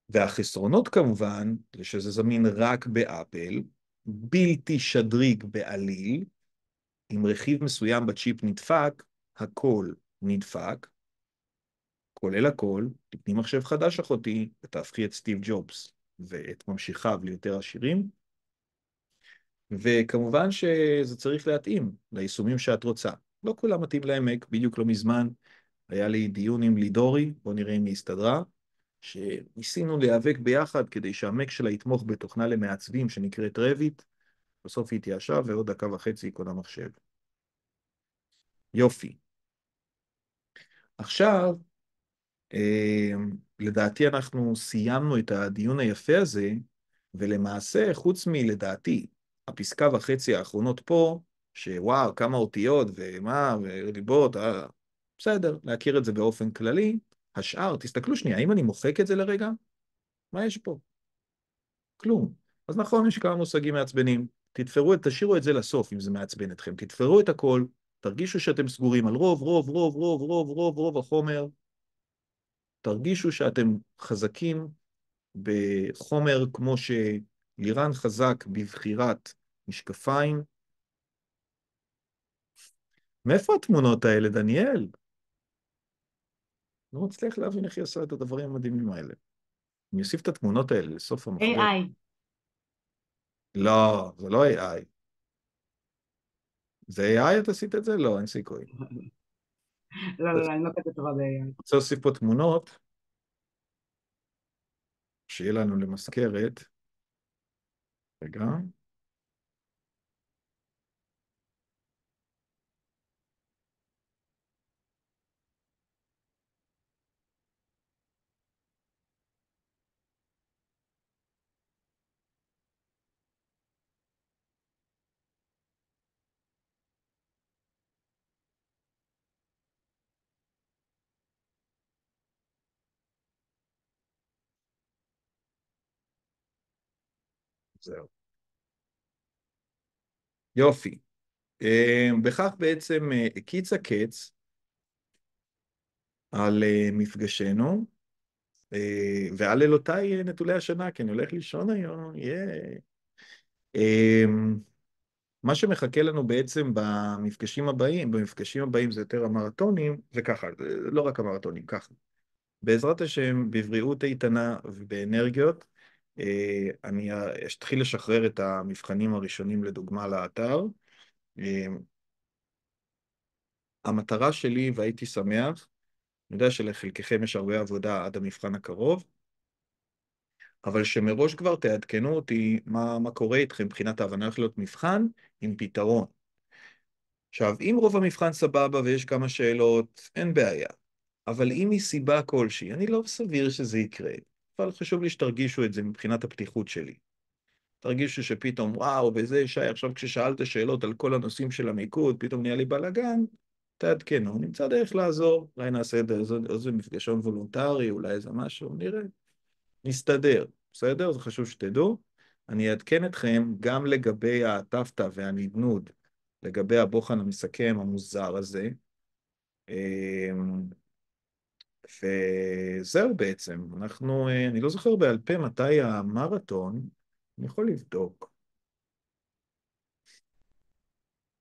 S1: והחסרונות כמובן, זה שזה זמין רק באפל, בלתי שדריג בעליל, אם רכיב מסוים בצ'יפ נדפק, הכל נדפק, כולל הכל, תקני מחשב חדש אחותי ותהפכי את סטיב ג'ובס ואת ממשיכיו ליותר עשירים. וכמובן שזה צריך להתאים ליישומים שאת רוצה. לא כולם מתאים לעמק, בדיוק לא מזמן היה לי דיון עם לידורי, בואו נראה אם היא הסתדרה, שניסינו להיאבק ביחד כדי שהמק שלה יתמוך בתוכנה למעצבים שנקראת רביט. בסוף היא התייאשה ועוד דקה וחצי היא קונה מחשב. יופי. עכשיו, אה, לדעתי אנחנו סיימנו את הדיון היפה הזה, ולמעשה, חוץ מלדעתי, הפסקה וחצי האחרונות פה, שוואו, כמה אותיות ומה, וליבות, אה, בסדר, להכיר את זה באופן כללי. השאר, תסתכלו שנייה, האם אני מוחק את זה לרגע? מה יש פה? כלום. אז נכון, יש כמה מושגים מעצבנים. תתפרו, תשאירו את זה לסוף אם זה מעצבן אתכם, תתפרו את הכל, תרגישו שאתם סגורים על רוב, רוב, רוב, רוב, רוב, רוב, רוב החומר, תרגישו שאתם חזקים בחומר כמו שלירן חזק בבחירת משקפיים. מאיפה התמונות האלה, דניאל? לא מצליח להבין איך היא עושה את הדברים המדהימים האלה. אני אוסיף את התמונות האלה לסוף המחבר. AI. לא, זה לא AI. זה AI את עשית את זה? לא, אין סיכוי. לא, לא, לא אני לא כזה טובה ב-AI. אני רוצה להוסיף פה תמונות, שיהיה לנו למזכרת. רגע. זהו. יופי. בכך אה, בעצם אה, הקיץ הקץ על אה, מפגשנו, ועל לילותיי נטולי השנה, כי אני הולך לישון היום, יאה. Yeah. מה שמחכה לנו בעצם במפגשים הבאים, במפגשים הבאים זה יותר המרתונים, זה וככה, לא רק המרתונים, ככה. בעזרת השם, בבריאות איתנה ובאנרגיות, אה, אני אתחיל לשחרר את המבחנים הראשונים לדוגמה לאתר. אה, המטרה שלי, והייתי שמח, אני יודע שלחלקכם יש הרבה עבודה עד המבחן הקרוב, אבל שמראש כבר תעדכנו אותי מה, מה קורה איתכם מבחינת ההבנה הולך להיות מבחן עם פתרון. עכשיו, אם רוב המבחן סבבה ויש כמה שאלות, אין בעיה. אבל אם מסיבה כלשהי, אני לא סביר שזה יקרה, אבל חשוב לי שתרגישו את זה מבחינת הפתיחות שלי. תרגישו שפתאום, וואו, וזה, שי, עכשיו כששאלת שאלות על כל הנושאים של המיקוד, פתאום נהיה לי בלאגן, תעדכנו, נמצא דרך לעזור, אולי נעשה את זה, איזה מפגשון וולונטרי, אולי איזה משהו, נראה. נסתדר, בסדר? זה חשוב שתדעו. אני אעדכן אתכם גם לגבי הטפטה והנדנוד, לגבי הבוחן המסכם המוזר הזה. אמ, וזהו בעצם, אנחנו, אה, אני לא זוכר בעל פה מתי המרתון, אני יכול לבדוק.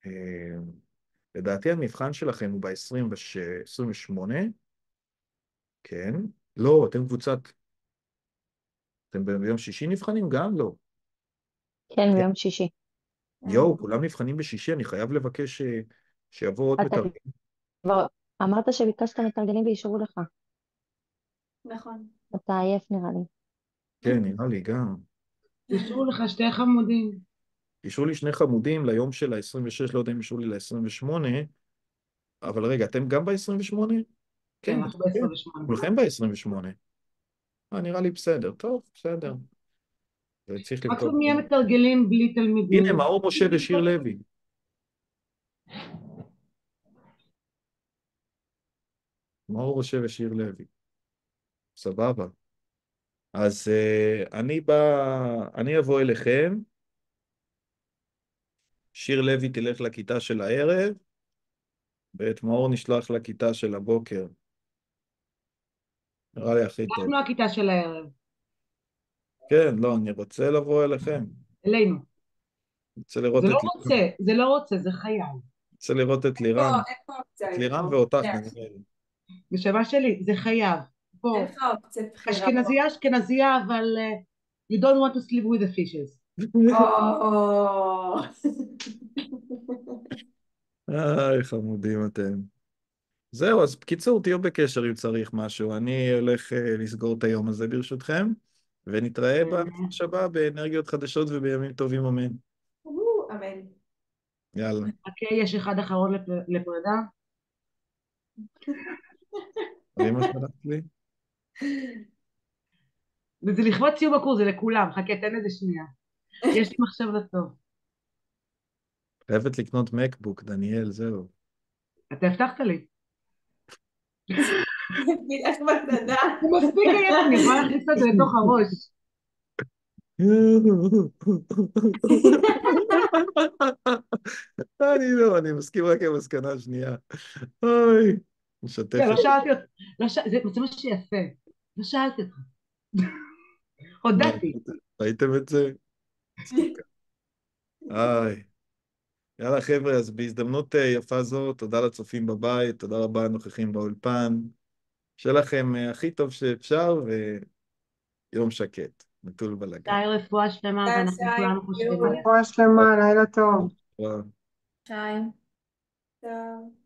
S1: אה, לדעתי המבחן שלכם הוא ב-28, כן? לא, אתם קבוצת... אתם ביום שישי נבחנים? גם לא. כן, כן, ביום שישי. יואו, כולם נבחנים בשישי, אני חייב לבקש אה, שיבואו עוד מתרגם. אמרת שביקשת מתרגלים ואישרו לך. נכון. אתה עייף נראה לי. כן, נראה לי גם. אישרו לך שתי חמודים. אישרו לי שני חמודים ליום של ה-26, לא יודע אם אישרו לי ל-28, אבל רגע, אתם גם ב-28?
S2: כן, אנחנו אוקיי. ב-28. כולכם
S1: ב-28. אה, נראה לי בסדר. טוב, בסדר. צריך לבדוק. מקסימום לא יהיה מתרגלים בלי תלמידים. הנה, מאור משה ושיר לוי. מאור ראשה ושיר לוי. סבבה. אז uh, אני בא, אני אבוא אליכם, שיר לוי תלך לכיתה של הערב, ואת מאור נשלח לכיתה של הבוקר. נראה לי הכי טוב. אנחנו לא הכיתה של הערב. כן, לא, אני רוצה לבוא אליכם. אלינו. רוצה לראות זה את... זה לא רוצה, זה לא רוצה, זה חייב. רוצה לראות את לירן. איפה, את לירן ואותך, נראה לי. נשמה שלי, זה חייב. בוא. איפה האופציית בחירה? אשכנזייה, אבל אה, you don't want to sleep with the fishes. איי, חמודים אתם. זהו, אז בקיצור, תהיו בקשר אם צריך משהו. אני הולך אה, לסגור את היום הזה ברשותכם, ונתראה בממש הבא באנרגיות חדשות ובימים טובים, אמן. אמן. יאללה. אוקיי, יש אחד אחרון לפרידה? ואימא מה שלחת לי? וזה לכבוד סיום הקורס, זה לכולם. חכה, תן איזה שנייה. יש לי מחשב לטוב. חייבת לקנות מקבוק, דניאל, זהו. אתה הבטחת לי. מילה מתנה. מספיק היה, אני יכולה להכניס את זה לתוך הראש. אני לא, אני מסכים רק עם השנייה. אוי. משתפת. כן, לא שאלתי אותך, לא זה, מה שיפה, לא שאלתי אותך. הודעתי. ראיתם את זה? היי. יאללה חבר'ה, אז בהזדמנות אה, יפה זו, תודה לצופים בבית, תודה רבה לנוכחים באולפן. שיהיה לכם אה, הכי טוב שאפשר, ויום שקט, נטול בלגן. די רפואה שלמה, ואנחנו כולנו חושבים על רפואה שלמה, לילה טוב. שי. טוב.